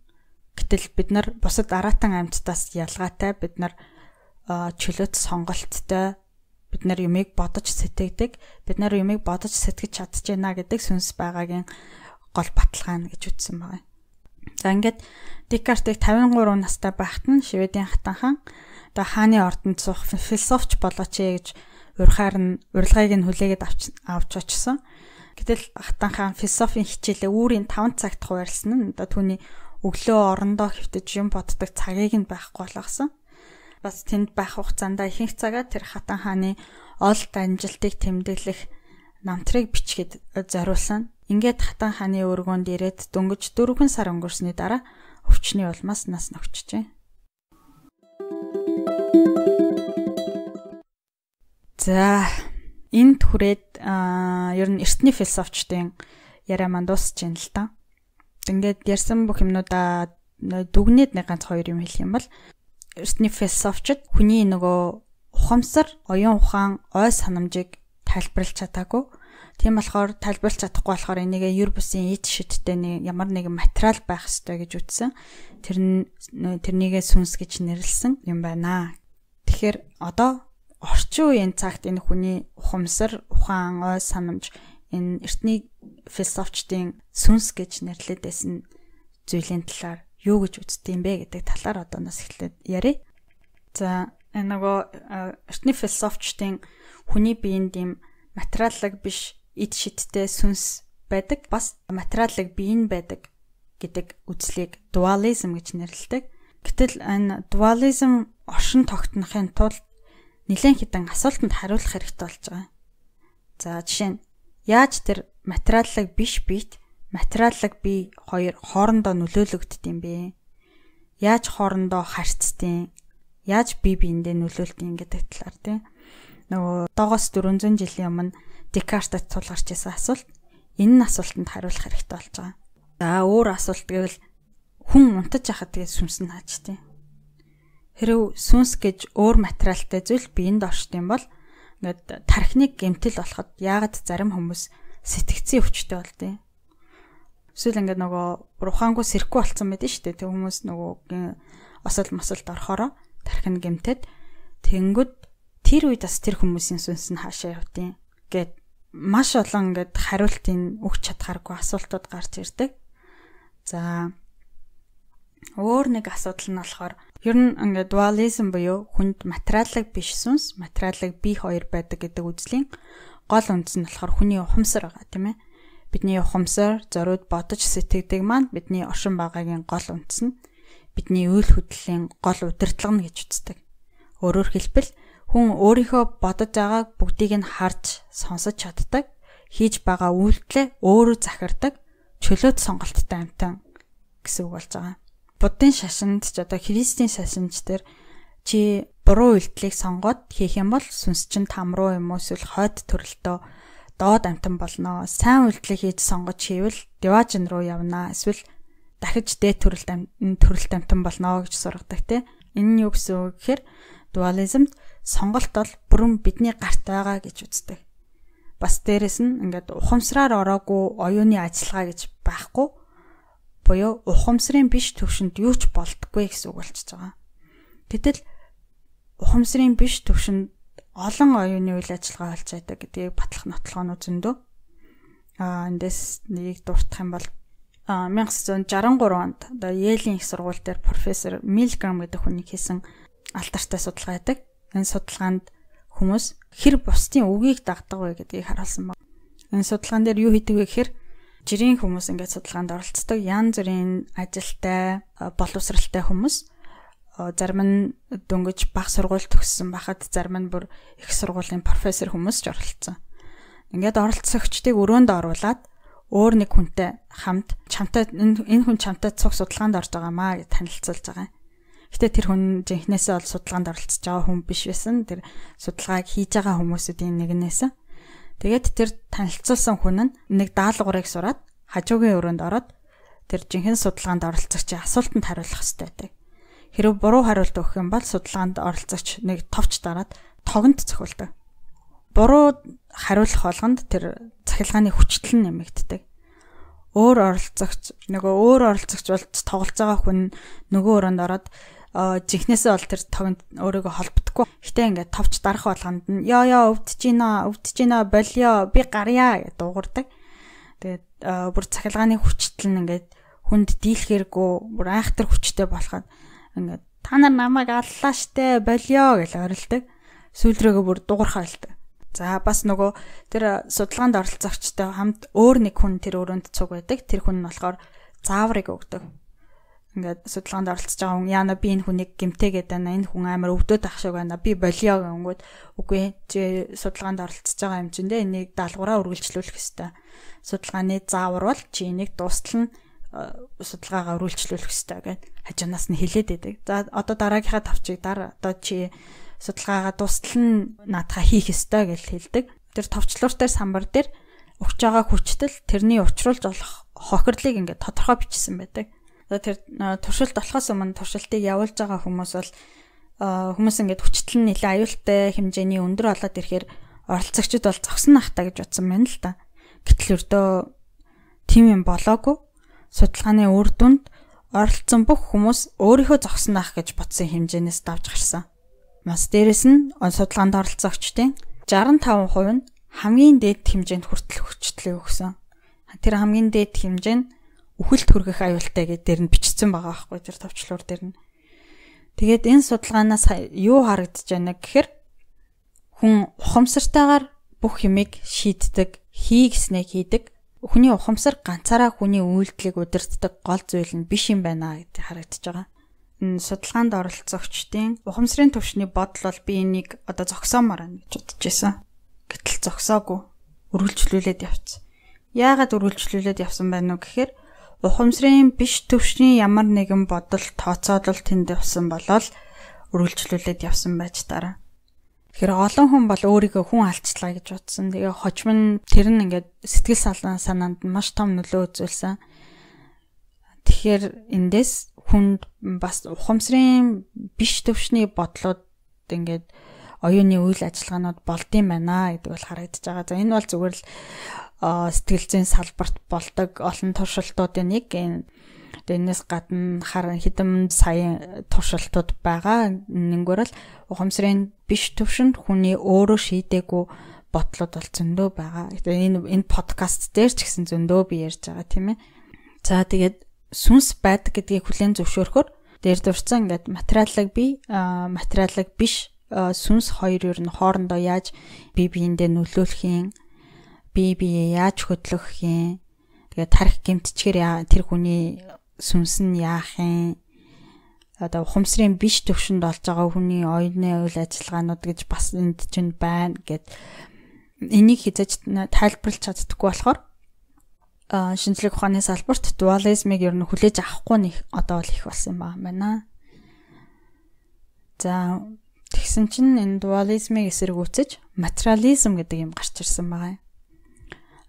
[SPEAKER 1] Гэтэл бид нар бусад аратан амьтдаас ялгаатай бид нар чөлөөт сонголттой бид нар юмыг бодож сэтгэдэг бид нар юмыг бодож сэтгэж чадж байна гэдэг сүнс байгаагийн гол баталгаа нь гэж үздэн байгаа. За ингээд Декартыг 53 настай байхад нь Шведийн хатанхан одоо хааны ордонд суух философч болооч ээ гэж урьхаар нь урилгыг нь хүлээгээд авч авч очсон. Гэтэл хатан хаан философийн хичээлээ үүрийн 5 цагт хуваарлсан нь одоо түүний өглөө орондоо хөвтөж юм боддог цагийг нь байхгүй болгосон. Бас тэнд байх хугацаанд ихэнх цагаа тэр хатан хааны олд амжилтыг тэмдэглэх намтрыг бичгээд зориулсан. Ингээд хатан хааны өргөнд ирээд дөнгөж 4 сар өнгөрсний дараа өвчний улмаас нас ногчжээ. За энд хүрээд ер нь эртний философчдын яриа маань дуусч байна л да. Ингээд ярьсан бүх юмнуудаа дүгнээд нэг ганц хоёр юм хэлэх юм бол эртний философчд хүний нөгөө ухамсар, оюун ухаан, ой санамжийг тайлбарлаж чадаагүй. Тийм болохоор тайлбарлаж чадахгүй болохоор энийг ер бусын ид шидтэй нэг ямар нэгэн материал байх ёстой гэж үтсэн. Тэр нь тэрнийгээ сүнс гэж нэрлсэн юм байна. Тэгэхээр одоо орчин үеийн цагт энэ хүний ухамсар, ухаан, ой санамж энэ эртний философчдын сүнс гэж нэрлэдэг байсан зүйлийн талаар юу гэж үздэг юм бэ гэдэг талаар одоо нас эхлээд ярив. За энэ нөгөө эртний философчдын хүний биед юм материаллог биш ид шидтэй сүнс байдаг. Бас материаллог бий нь байдаг гэдэг үзлийг дуализм гэж нэрлэдэг. Гэтэл энэ дуализм оршин тогтнохын тулд нэлээд хідэн асуултанд хариулах хэрэгтэй болж байгаа. За жишээ нь яаж тэр материаллаг биш бит материаллаг би хоёр хоорондоо нөлөөлөгддөг юм бэ? Яаж хоорондоо харьцдیں? Яаж би биендээ нөлөөлдөг гэдэг талаар тийм. Нөгөө доогоос 400 жилийн өмнө Декартад тулгарч исэн асуулт энэ нь асуултанд хариулах хэрэгтэй болж байгаа. За өөр асуулт гэвэл хүн унтаж яхад тэгээд сүмс нь хааж тийм. Хэрв сүнс гэж өөр материалтай зүйл биенд оршд юм бол ингээд тархиныг гэмтэл болоход яагаад зарим хүмүүс сэтгцийн өвчтэй болдیں۔ Эсвэл ингээд нөгөө рухаангу сэрхгүй болсон байдаг шүү дээ. Тэг хүмүүс нөгөө осол мосолд орохороо тархин гэмтээд тэнгүүд тэр үед бас тэр хүмүүсийн сүнс нь хаашаа явтیں۔ Гэт маш олон ингээд хариултын өгч чадхааргүй асуултууд гарч ирдэг. За өөр нэг асуудал нь болохоор Ер нь ингээд дуализм буюу хүнд материалог биш сүнс, материалог бие хоёр байдаг гэдэг үзлийн гол үндэс нь болохоор хүний ухамсар байгаа тийм ээ. Бидний ухамсар, зориуд бодож сэтгэдэг маань бидний оршин байгаагийн гол үндэс нь бидний үйл хөдлөлийн гол удирдлага нь гэж үздэг. Өөрөөр хэлбэл хүн өөрийнхөө бодож байгааг бүгдийг нь харж, сонсож чаддаг, хийж байгаа үйлдэлээ өөрөө захирдаг, чөлөөт сонголттой амьтан гэсэн үг болж байгаа буддын шашинд ч одоо христийн шашинд төр чи буруу үйлдэлийг сонгоод хийх юм бол сүнс чинь там руу юм уу эсвэл хойд төрөлтөө доод амтан болно. Сайн үйлдэлийг хийж сонгож хийвэл диважин руу явна. Эсвэл дахиж дээд төрөлт төрөлт амтан болно гэж сургадаг тийм. Энэ нь юу гэсэн үг гэхээр дуализмд сонголт бол бүрэн бидний гарт байгаа гэж үздэг. Бас дээрэс нь ингээд ухамсараар ороогүй оюуны ажиллагаа гэж байхгүй буюу ухамсарын биш төвшөнд юу ч болдоггүй гэсэн үг болчихж байгаа. Гэтэл ухамсарын биш төвшөнд олон оюуны үйл ажиллагаа болж байдаг гэдгийг батлах нотлохоо зөндөө. Аа эндээс нэг дуртах юм бол 1963 онд одоо Йелийн их сургууль дээр профессор Милграм гэдэг хүнийг хийсэн алдартай судалгаа байдаг. Энэ судалгаанд хүмүүс хэр бусдын үгийг дагдаг вэ гэдгийг харуулсан баг. Энэ судалгаан дээр юу хийдэг вэ гэхээр жирийн хүмүүс ингээд судалгаанд оролцдог янз бүрийн ажилтай э, боловсралтай хүмүүс э, зарим нь дөнгөж бага сургууль төгссөн бахад зарим нь бүр их сургуулийн профессор хүмүүс ч оролцсон. Ингээд оролцогчдыг өрөөнд оруулаад өөр нэг хүнтэй хамт чамтай энэ хүн чамтай цуг судалгаанд орж байгаамаа гэж танилцуулж байгаа юм. Гэтэ тэр хүн жинхнээсээ бол судалгаанд оролцож байгаа хүн биш байсан. Тэр судалгааг хийж байгаа хүмүүсүүдийн нэг нээсэн. Тэгээд тэр танилцуулсан хүн нь нэг даалгаврыг сураад хажуугийн өрөөнд ороод тэр жинхэнэ судалгаанд оролцогчийн асуултанд хариулах хэрэгтэй байдаг. Хэрв буруу хариулт өгөх юм бол судалгаанд оролцогч нэг товч дараад тогонд цохилдог. Буруу хариулах болгонд тэр цахилгааны хүчтэл нэмэгддэг. Өөр оролцогч нөгөө өөр оролцогч болж тоглож байгаа хүн нөгөө өрөөнд ороод Э, жинхнээсээ бол тэр тогонд өөрийгөө холбодохгүй. Гэтэ ингээд товч дарах болгонд нь ёо ёо өвдөж гинэ, өвдөж гинэ, болио, би гарья гэж дуугардаг. Тэгээд э, бүр цахилгааны хүчтэл нь ингээд хүнд дийлэхэрэггүй, бүр айхтар хүчтэй болоход ингээд та нар намайг аллаа штэ, болио гэж орилдог. Сүүлдрээгээ бүр дуугархаа ойлдог. За бас нөгөө тэр судалгаанд оролцогчтой хамт өөр нэг хүн тэр өрөөнд цуг байдаг. Тэр хүн нь болохоор зааврыг өгдөг ингээд судалгаанд оролцож байгаа хүн яана би энэ хүнийг гимтэйгээд байна энэ хүн амар өвдөд ах шиг байна би болио гэнгүүт үгүй чи судалгаанд оролцож байгаа юм чинь те энийг даалгавраа үргэлжлүүлэх хэвээр судалгааны заавар бол чи энийг дуустал нь э, судалгаагаа үргэлжлүүлэх хэвээр гэд хажуунаас нь хэлээд байдаг за одоо дараагийнхаа тавчиг дараа одоо чи судалгаагаа дуустал нь наадхаа хийх хэвээр гэж хэлдэг тэр товчлууртай самбар дээр өгч байгаа хүчтэл тэрний учруулж болох хохирлыг ингээд тодорхой бичсэн байдаг тэр туршилт болохоос өмнө туршилтыг явуулж байгаа хүмүүс бол хүмүүс ингээд хүчтэл нь нэлээ аюултай хэмжээний өндөр болоод ирэхээр оролцогчд бол зогсно ахта гэж бодсон байна л да. Гэтэл өрдөө тийм юм болоогүй. Судалгааны үр дүнд оролцсон бүх хүмүүс өөрийнхөө зогсно ах гэж бодсон хэмжээнээс давж гарсан. Мас дээрэс нь судалгаанд оролцогчдын 65% нь хамгийн дээд хэмжээнд хүртэл хүчтлээ өгсөн. Тэр хамгийн дээд хэмжээ нь үхэлд хүргэх аюултай гэдгээр дээр нь бичсэн байгаа байхгүй тэр товчлуур дээр нь. Тэгээд энэ судалгаанаас юу харагдаж байна гэхээр хүн ухамсартайгаар бүх юмыг шийддэг, хий гэснээ хийдэг. Хүний ухамсар ганцаараа хүний үйлдэлийг удирддаг гол зүйл нь биш юм байна гэж харагдаж байгаа. Энэ судалгаанд оролцогчдын ухамсарын төвшний бодол бол би энийг одоо зөксөөмөр байна гэж бодож байсан. Гэтэл зөксөөгүй. Өргөлжлүүлээд явц. Яагаад өргөлжлүүлээд явсан байна уу гэхээр ухамсарын биш төвшний ямар нэгэн бодол тооцоолол тэнд явсан болол үргэлжлүүлээд явсан байж дараа. Тэгэхээр олон хүн бол өөрийгөө хүн алдчихлаа гэж утсан. Тэгээ хожим нь тэр нь ингээд сэтгэл салан санаанд маш том нөлөө үзүүлсэн. Тэгэхээр эндээс хүнд бас ухамсарын биш төвшний бодлууд ингээд оюуны үйл ажиллагаанууд болдсон байна гэдэг бол харагдаж байгаа. За энэ бол зүгээр л сэтгэл зүйн салбарт болдог олон туршилтуудын нэг энэ Тэрнээс гадна хар хэдэн саяын туршилтууд байгаа. Нэггээр л ухамсарын биш төвшөнд хүний өөрөө шийдээгүй бодлууд бол зөндөө байгаа. Энэ энэ подкаст дээр ч гэсэн зөндөө би ярьж байгаа тийм ээ. За тэгээд сүнс байдаг гэдгийг хүлээн зөвшөөрөхөөр дээр дурсан ингээд материалыг би материалыг биш сүнс хоёр юу н хоорондоо яаж бие биендээ нөлөөлөхийн бие бие яаж хөдлөх юм. Тэгээ тарих гэмтчихээр тэр хүний сүнс нь яах юм. Одоо ухамсарын биш төвшөнд олж байгаа хүний оюуны үйл ажиллагаанууд гэж бас энд чинь байна гэд энийг хязгаарч тайлбарлаж чаддаггүй болохоор шинжлэх ухааны салбарт дуализмыг ер нь хүлээж авахгүй нэг одоо л их болсон юм байна. За тэгсэн чинь энэ дуализмыг эсэргүүцэж материализм гэдэг юм гарч ирсэн байгаа юм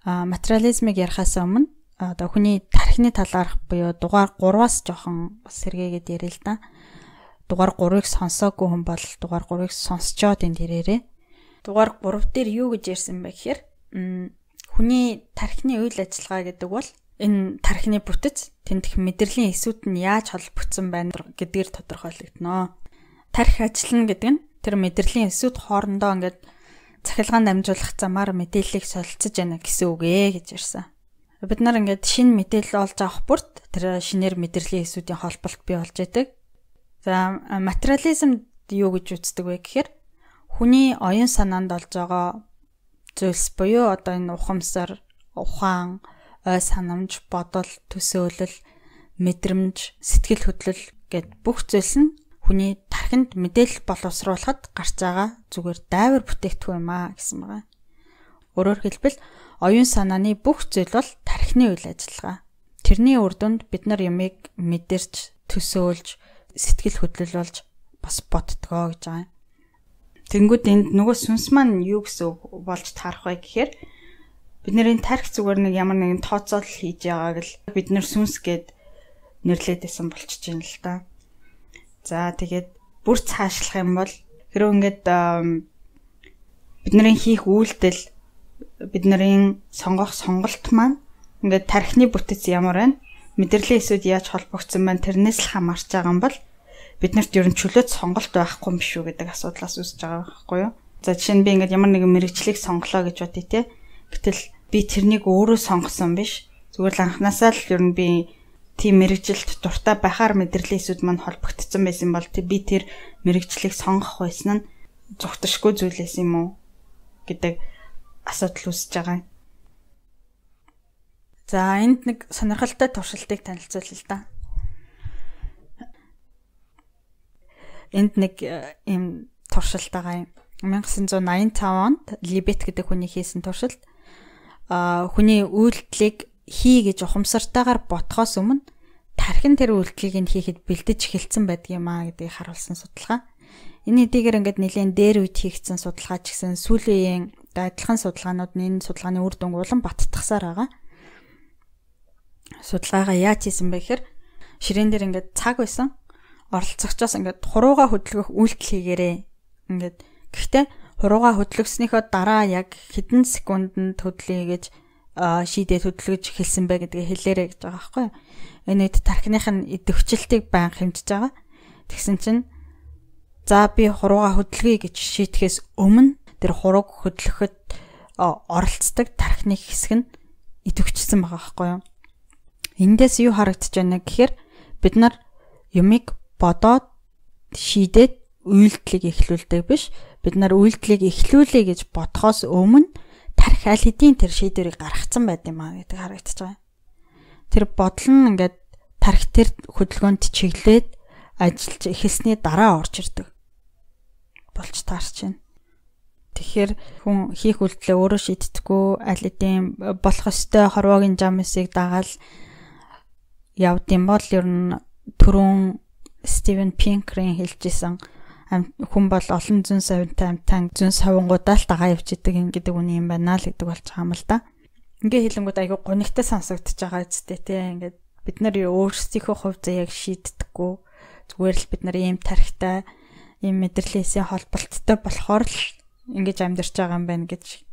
[SPEAKER 1] материализмыг ярихаас өмнө одоо хүний тархины талаарх буюу дугаар 3-аас жоохон бас сэргээгээд ярил л да. Дугаар 3-ыг сонсоогүй хүн бол дугаар 3-ыг сонсчоод энд ирээрээ. Дугаар 3 дээр юу гэж ярьсан бэ гэхээр хүний тархины үйл ажиллагаа гэдэг бол энэ тархины бүтэц тэмдэх мэдрэлийн эсүүд нь яаж холбогдсон байна гэдгээр тодорхойлогдно. Тархи ажиллана гэдэг нь тэр мэдрэлийн эсүүд хоорондоо ингээд цахилгаан дамжуулах замаар мэдээллийг солилцож байна гэсэн үг ээ гэж ирсэн. Бид нар ингээд шинэ мэдээлэл олж авах бүрт тэр шинээр мэдрэлийн эсүүдийн холболт бий болж идэг. За материализм юу гэж үздэг вэ гэхээр хүний оюун санаанд олж байгаа зүйлс буюу одоо энэ ухамсар, ухаан, ой санамж, бодол, төсөөлөл, мэдрэмж, сэтгэл хөдлөл гэд бүх зүйлс нь хүний тархинд мэдээлэл боловсруулахад гарч байгаа зүгээр дайвар бүтээгдэхүүн юм аа гэсэн байгаа. Өөрөөр хэлбэл оюун санааны бүх зүйл бол тархины үйл ажиллагаа. Тэрний үр дүнд бид нар юмыг мэдэрч, төсөөлж, сэтгэл хөдлөл болж бас боддгоо гэж байгаа юм. Тэнгүүд энд нөгөө сүнс маань юу гэсэн болж тарах вэ гэхээр бид нарын тарих зүгээр нэг ямар нэгэн тооцоол хийж байгааг л бид нар сүнс гэд нэрлээд байсан болчихж юм л та. За тэгээд бүр цаашлах юм бол хэрвээ ингээд бидний хийх үйлдэл бидний сонгох сонголт маань ингээд тархины бүтэц ямар байна мэдрэлийн эсүүд яаж холбогдсон байна тэрнээс л хамаарч байгаа юм бол бид нарт ер нь чөлөөт сонголт байхгүй юм биш үү гэдэг асуудлаас үүсэж байгаа байхгүй юу за жишээ нь би ингээд ямар нэгэн мэрэгчлийг сонглоо гэж бодъё те гэтэл би тэрнийг өөрөө сонгосон биш зүгээр л анханасаа л ер нь би тийм мэрэгжилд дуртай байхаар мэдрэлийн эсүүд мань холбогдсон байсан бол би тэр мэрэгжлийг сонгох байсан нь зүгтшгүй зүйлээс юм уу гэдэг асуудал үүсэж байгаа юм. За энд нэг сонирхолтой туршилтыг танилцуулъя л да. Энд нэг юм э, туршилт байгаа юм. 1985 онд Либет гэдэг хүний хийсэн туршилт аа хүний үйлдэлийг хий гэж ухамсартайгаар ботхоос өмнө тархин тэр үйлдэлийг нь хийхэд бэлдэж эхэлсэн байдаг юм а гэдгийг харуулсан судалгаа. Энэ хэдийгээр ингээд нэлээд дээр үед хийгдсэн судалгаа ч гэсэн сүүлийн одоо адилхан судалгаанууд нь энэ судалгааны үр дүнг улам баттгсаар байгаа. Судалгаагаа яаж хийсэн бэ гэхээр ширээн дээр ингээд цаг байсан. Оролцогчоос ингээд хурууга хөдөлгөх үйлдэл хийгээрээ ингээд гэхдээ хурууга хөдөлгснийхөө дараа яг хэдэн секундэд хөдлөе гэж шийдээ хөдөлгөж эхэлсэн бэ гэдгээ хэлээрэй гэж байгаа байхгүй юу. Энэд тархиных нь идэвхжилтийг байн хэмжиж байгаа. Тэгсэн чинь за би хурууга хөдөлгөе гэж шийтгэхээс өмнө тэр хурууг хөдлөхөд оролцдог тархины хэсэг нь идэвхжсэн байгаа байхгүй юу. Эндээс юу харагдаж байна гэхээр бид нар юмыг бодоод шийдээд үйлдэлийг эхлүүлдэг биш бид нар үйлдэлийг эхлүүлэе гэж бодхоос өмнө тарих аль хэдийн тэр шийдвэрийг гаргацсан байд юм аа гэдэг харагдаж байгаа. Тэр бодол нь ингээд тарих тэр хөдөлгөөнд чиглээд ажиллаж эхэлсний дараа орж ирдэг болж таарч байна. Тэгэхээр хүн хийх үйлдэлээ өөрөө шийдтгүү аль эдийн э, болох ёстой хорвогийн жамсыг дагаал явд юм бол ер нь түрүүн Стивен Пинкрийн хэлжсэн хүн бол олон зүн савинтай амтан зүн савингуудаа л дагаа явж идэг гэдэг үний юм байна л гэдэг болж байгаа юм л да. Ингээ хэлэнгүүд айгүй гонигтай сонсогдож байгаа зүтэй те ингээд бид нар өөрсдийнхөө хувь заяаг шийддэггүй зүгээр л бид нар ийм тарихтай ийм мэдрэлээсээ холболттой болохоор л ингэж амьдарч байгаа юм байна гэж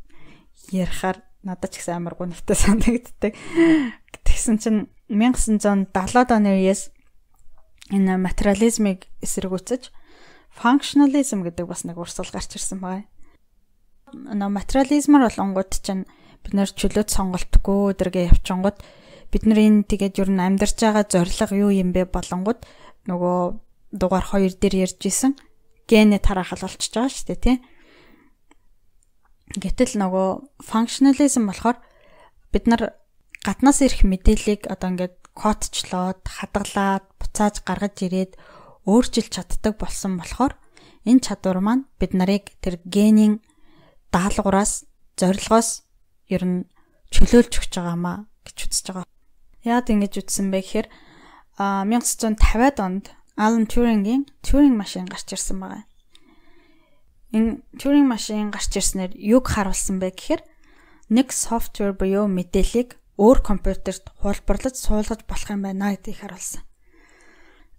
[SPEAKER 1] ярихаар надад ч ихсэн амар гонигтай санагддаг. Тэгсэн чинь 1970-аад оны үеэс энэ материализмыг эсэргүүцэж functionalism гэдэг бас нэг урсгал гарч ирсэн байгаа. Нөө материализмаар болонгууд чинь бид нэр чөлөөт сонголтгүй өдргээ явчингууд бид нар энэ тэгээд ер нь амьдарч байгаа зорилго юу юм бэ болонгууд нөгөө дугаар 2 дээр ярьж исэн генэ тараахал болчихж байгаа шүү дээ тий. Гэтэл нөгөө functionalism болохоор бид нар гаднаас ирэх мэдээллийг одоо ингээд кодчлоод хадгалаад буцааж гаргаж ирээд өөрчилж чаддаг болсон болохоор энэ чадвар маань бид нарыг тэр генийн даалгавраас зорилгоос ер нь чөлөөлж өгч байгаамаа гэж үзэж байгаа. Яад ингэж үзсэн бэ гэхээр 1950-аад онд Alan Turing-ийн Turing машин гарч ирсэн байгаа. Энэ Turing машин гарч ирснээр юг харуулсан бэ гэхээр нэг софтвер буюу мэдээллийг өөр компьютерт хуулбарлаж суулгаж болох юм байна гэдгийг харуулсан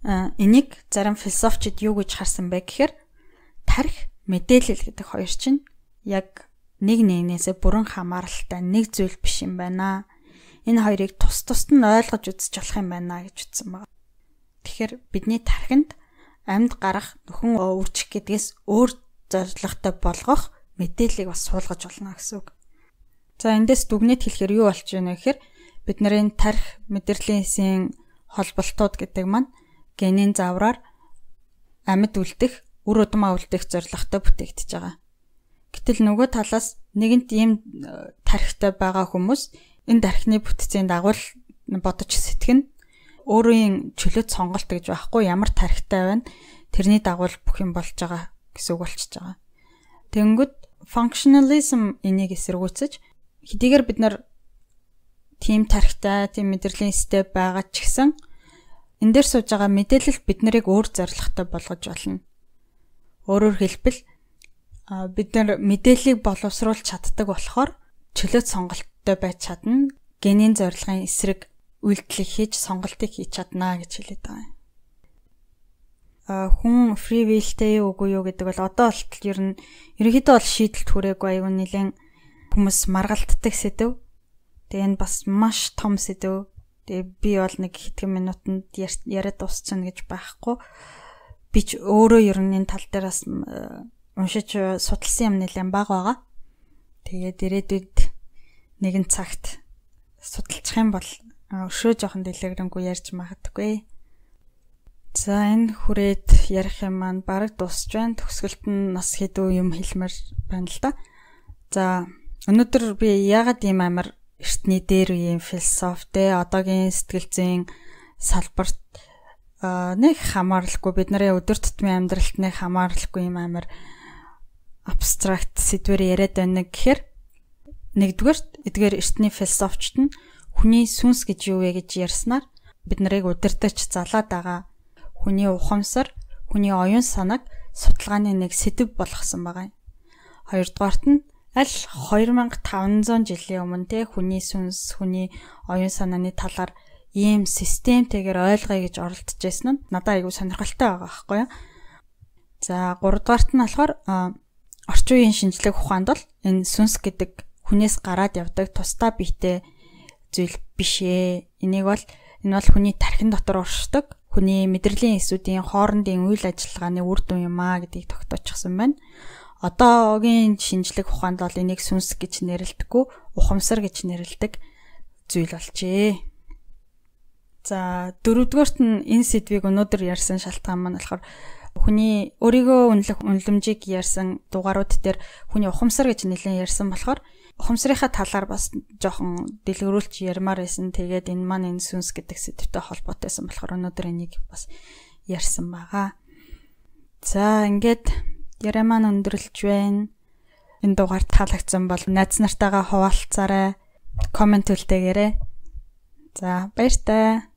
[SPEAKER 1] энийг зарим философичид юу гэж харсан бэ гэхээр тарих мэдээлэл гэдэг хоёр чинь яг нэг нэгнээсээ бүрэн хамааралтай нэг зүйл биш юм байна. Энэ хоёрыг тус тусд нь ойлгож үзэж болох юм байна гэж утсан байна. Тэгэхээр бидний тархинд амьд гарах нөхөн өвөрчих гэдгээс өөр зоригтой болгох мэдээллийг бас суулгаж болно гэсэн үг. За эндээс дүгнэлт хэлэхээр юу болж байна вэ гэхээр бидний тарих мэдрэлийн хэсийн холболтууд гэдэг маань генийн заавраар амьд үлдэх, үр удмаа үлдэх зорилготой бүтээгдэж байгаа. Гэтэл нөгөө талаас нэгэнт ийм э, тархтай байгаа хүмүүс энэ тархины бүтцийн дагуу л бодож сэтгэн өөрийн чөлөөт сонголт гэж байхгүй ямар тархтай байна тэрний дагуу л бүх юм болж байгаа гэсэн үг болчихж байгаа. Тэнгүүд functionalism энийг эсэргүүцэж хэдийгээр бид нар тийм тархтай, тийм мэдрэлийн степ байгаа ч гэсэн энэ дээр сууж байгаа мэдээлэл бид нарыг өөр зорилготой болгож болно. Өөрөөр хэлбэл бид нар мэдээллийг боловсруулж чаддаг болохоор чөлөөт сонголттой байж чадна. Генийн зорилгын эсрэг үйлдэл хийж сонголтыг хийж чадна гэж хэлээд байгаа юм. А хүн free will-тэй үгүй юу гэдэг бол одоо болтол ер нь ерөнхийдөө бол шийдэлт хүрээгүй аюу нэлээд хүмүүс маргалтдаг сэдв. Тэгээ энэ бас маш том сэдв. Тэгээ би бол нэг хэдхэн минутанд яриа дуусчихна гэж байхгүй. Би ч өөрөө ер нь энэ тал дээр бас э, уншиж э, судалсан юм нэлээд баг байгаа. Тэгээд ирээдүйд нэгэн цагт судалчих юм бол өшөө жоохон дэлгэрэнгүй ярьж магадгүй. За энэ хүрээд ярих юм маань бараг дуусж байна. Төгсгөлт нь бас хэдэн юм хэлмээр байна л да. За өнөөдөр би яагаад ийм амар эртний дээр үеийн философтэй одоогийн сэтгэл зүйн салбарт нэг хамаарлаггүй бид нарын өдөр тутмын амьдралт нэг хамаарлаггүй юм амар абстракт сэдвэр яриад байна гэхээр нэгдүгээр эдгээр эртний философчт нь хүний сүнс гэж юу вэ гэж ярьснаар бид нарыг удирдах залаад байгаа хүний ухамсар, хүний оюун санааг судалгааны нэг сэдэв болгосон байгаа юм. Хоёрдугаарт нь аль 2500 жилийн өмнө те хүний сүнс, хүний оюун санааны талаар ийм системтэйгээр ойлгоё гэж оролдож байсан нь надад айгүй сонирхолтой байгаа байхгүй юу. За 3 дугаарт нь болохоор орчин үеийн шинжлэх ухаанд бол энэ сүнс гэдэг хүнээс гараад явдаг тусдаа биетэй зүйл биш ээ. Энийг бол энэ бол хүний тархин дотор оршдог хүний мэдрэлийн эсүүдийн хоорондын үйл ажиллагааны үр дүн юм аа гэдгийг тогтоочихсан байна. Одоогийн шинжлэх ухаанд бол энийг сүнс гэж нэрлэдэггүй, ухамсар гэж нэрэлдэг зүйл болжээ. За дөрөвдүгээрт нь энэ сэдвийг өнөөдөр ярьсан шалтгаан маань болохоор хүний өөрийгөө үнэлэх үнэлэмжийг ярьсан дугаарууд дээр хүний ухамсар гэж нэлээд ярьсан болохоор ухамсарынхаа талаар бас жоохон дэлгэрүүлж ярмаар байсан. Тэгээд энэ маань энэ сүнс гэдэг сэдвтэй холбоотойсэн болохоор өнөөдөр энийг бас ярьсан байгаа. За ингээд Яриа маань өндөрлж байна. Энэ дугаар таалагдсан бол найз нартайгаа хуваалцаарай. Комент үлдээгээрэй. За баяртай.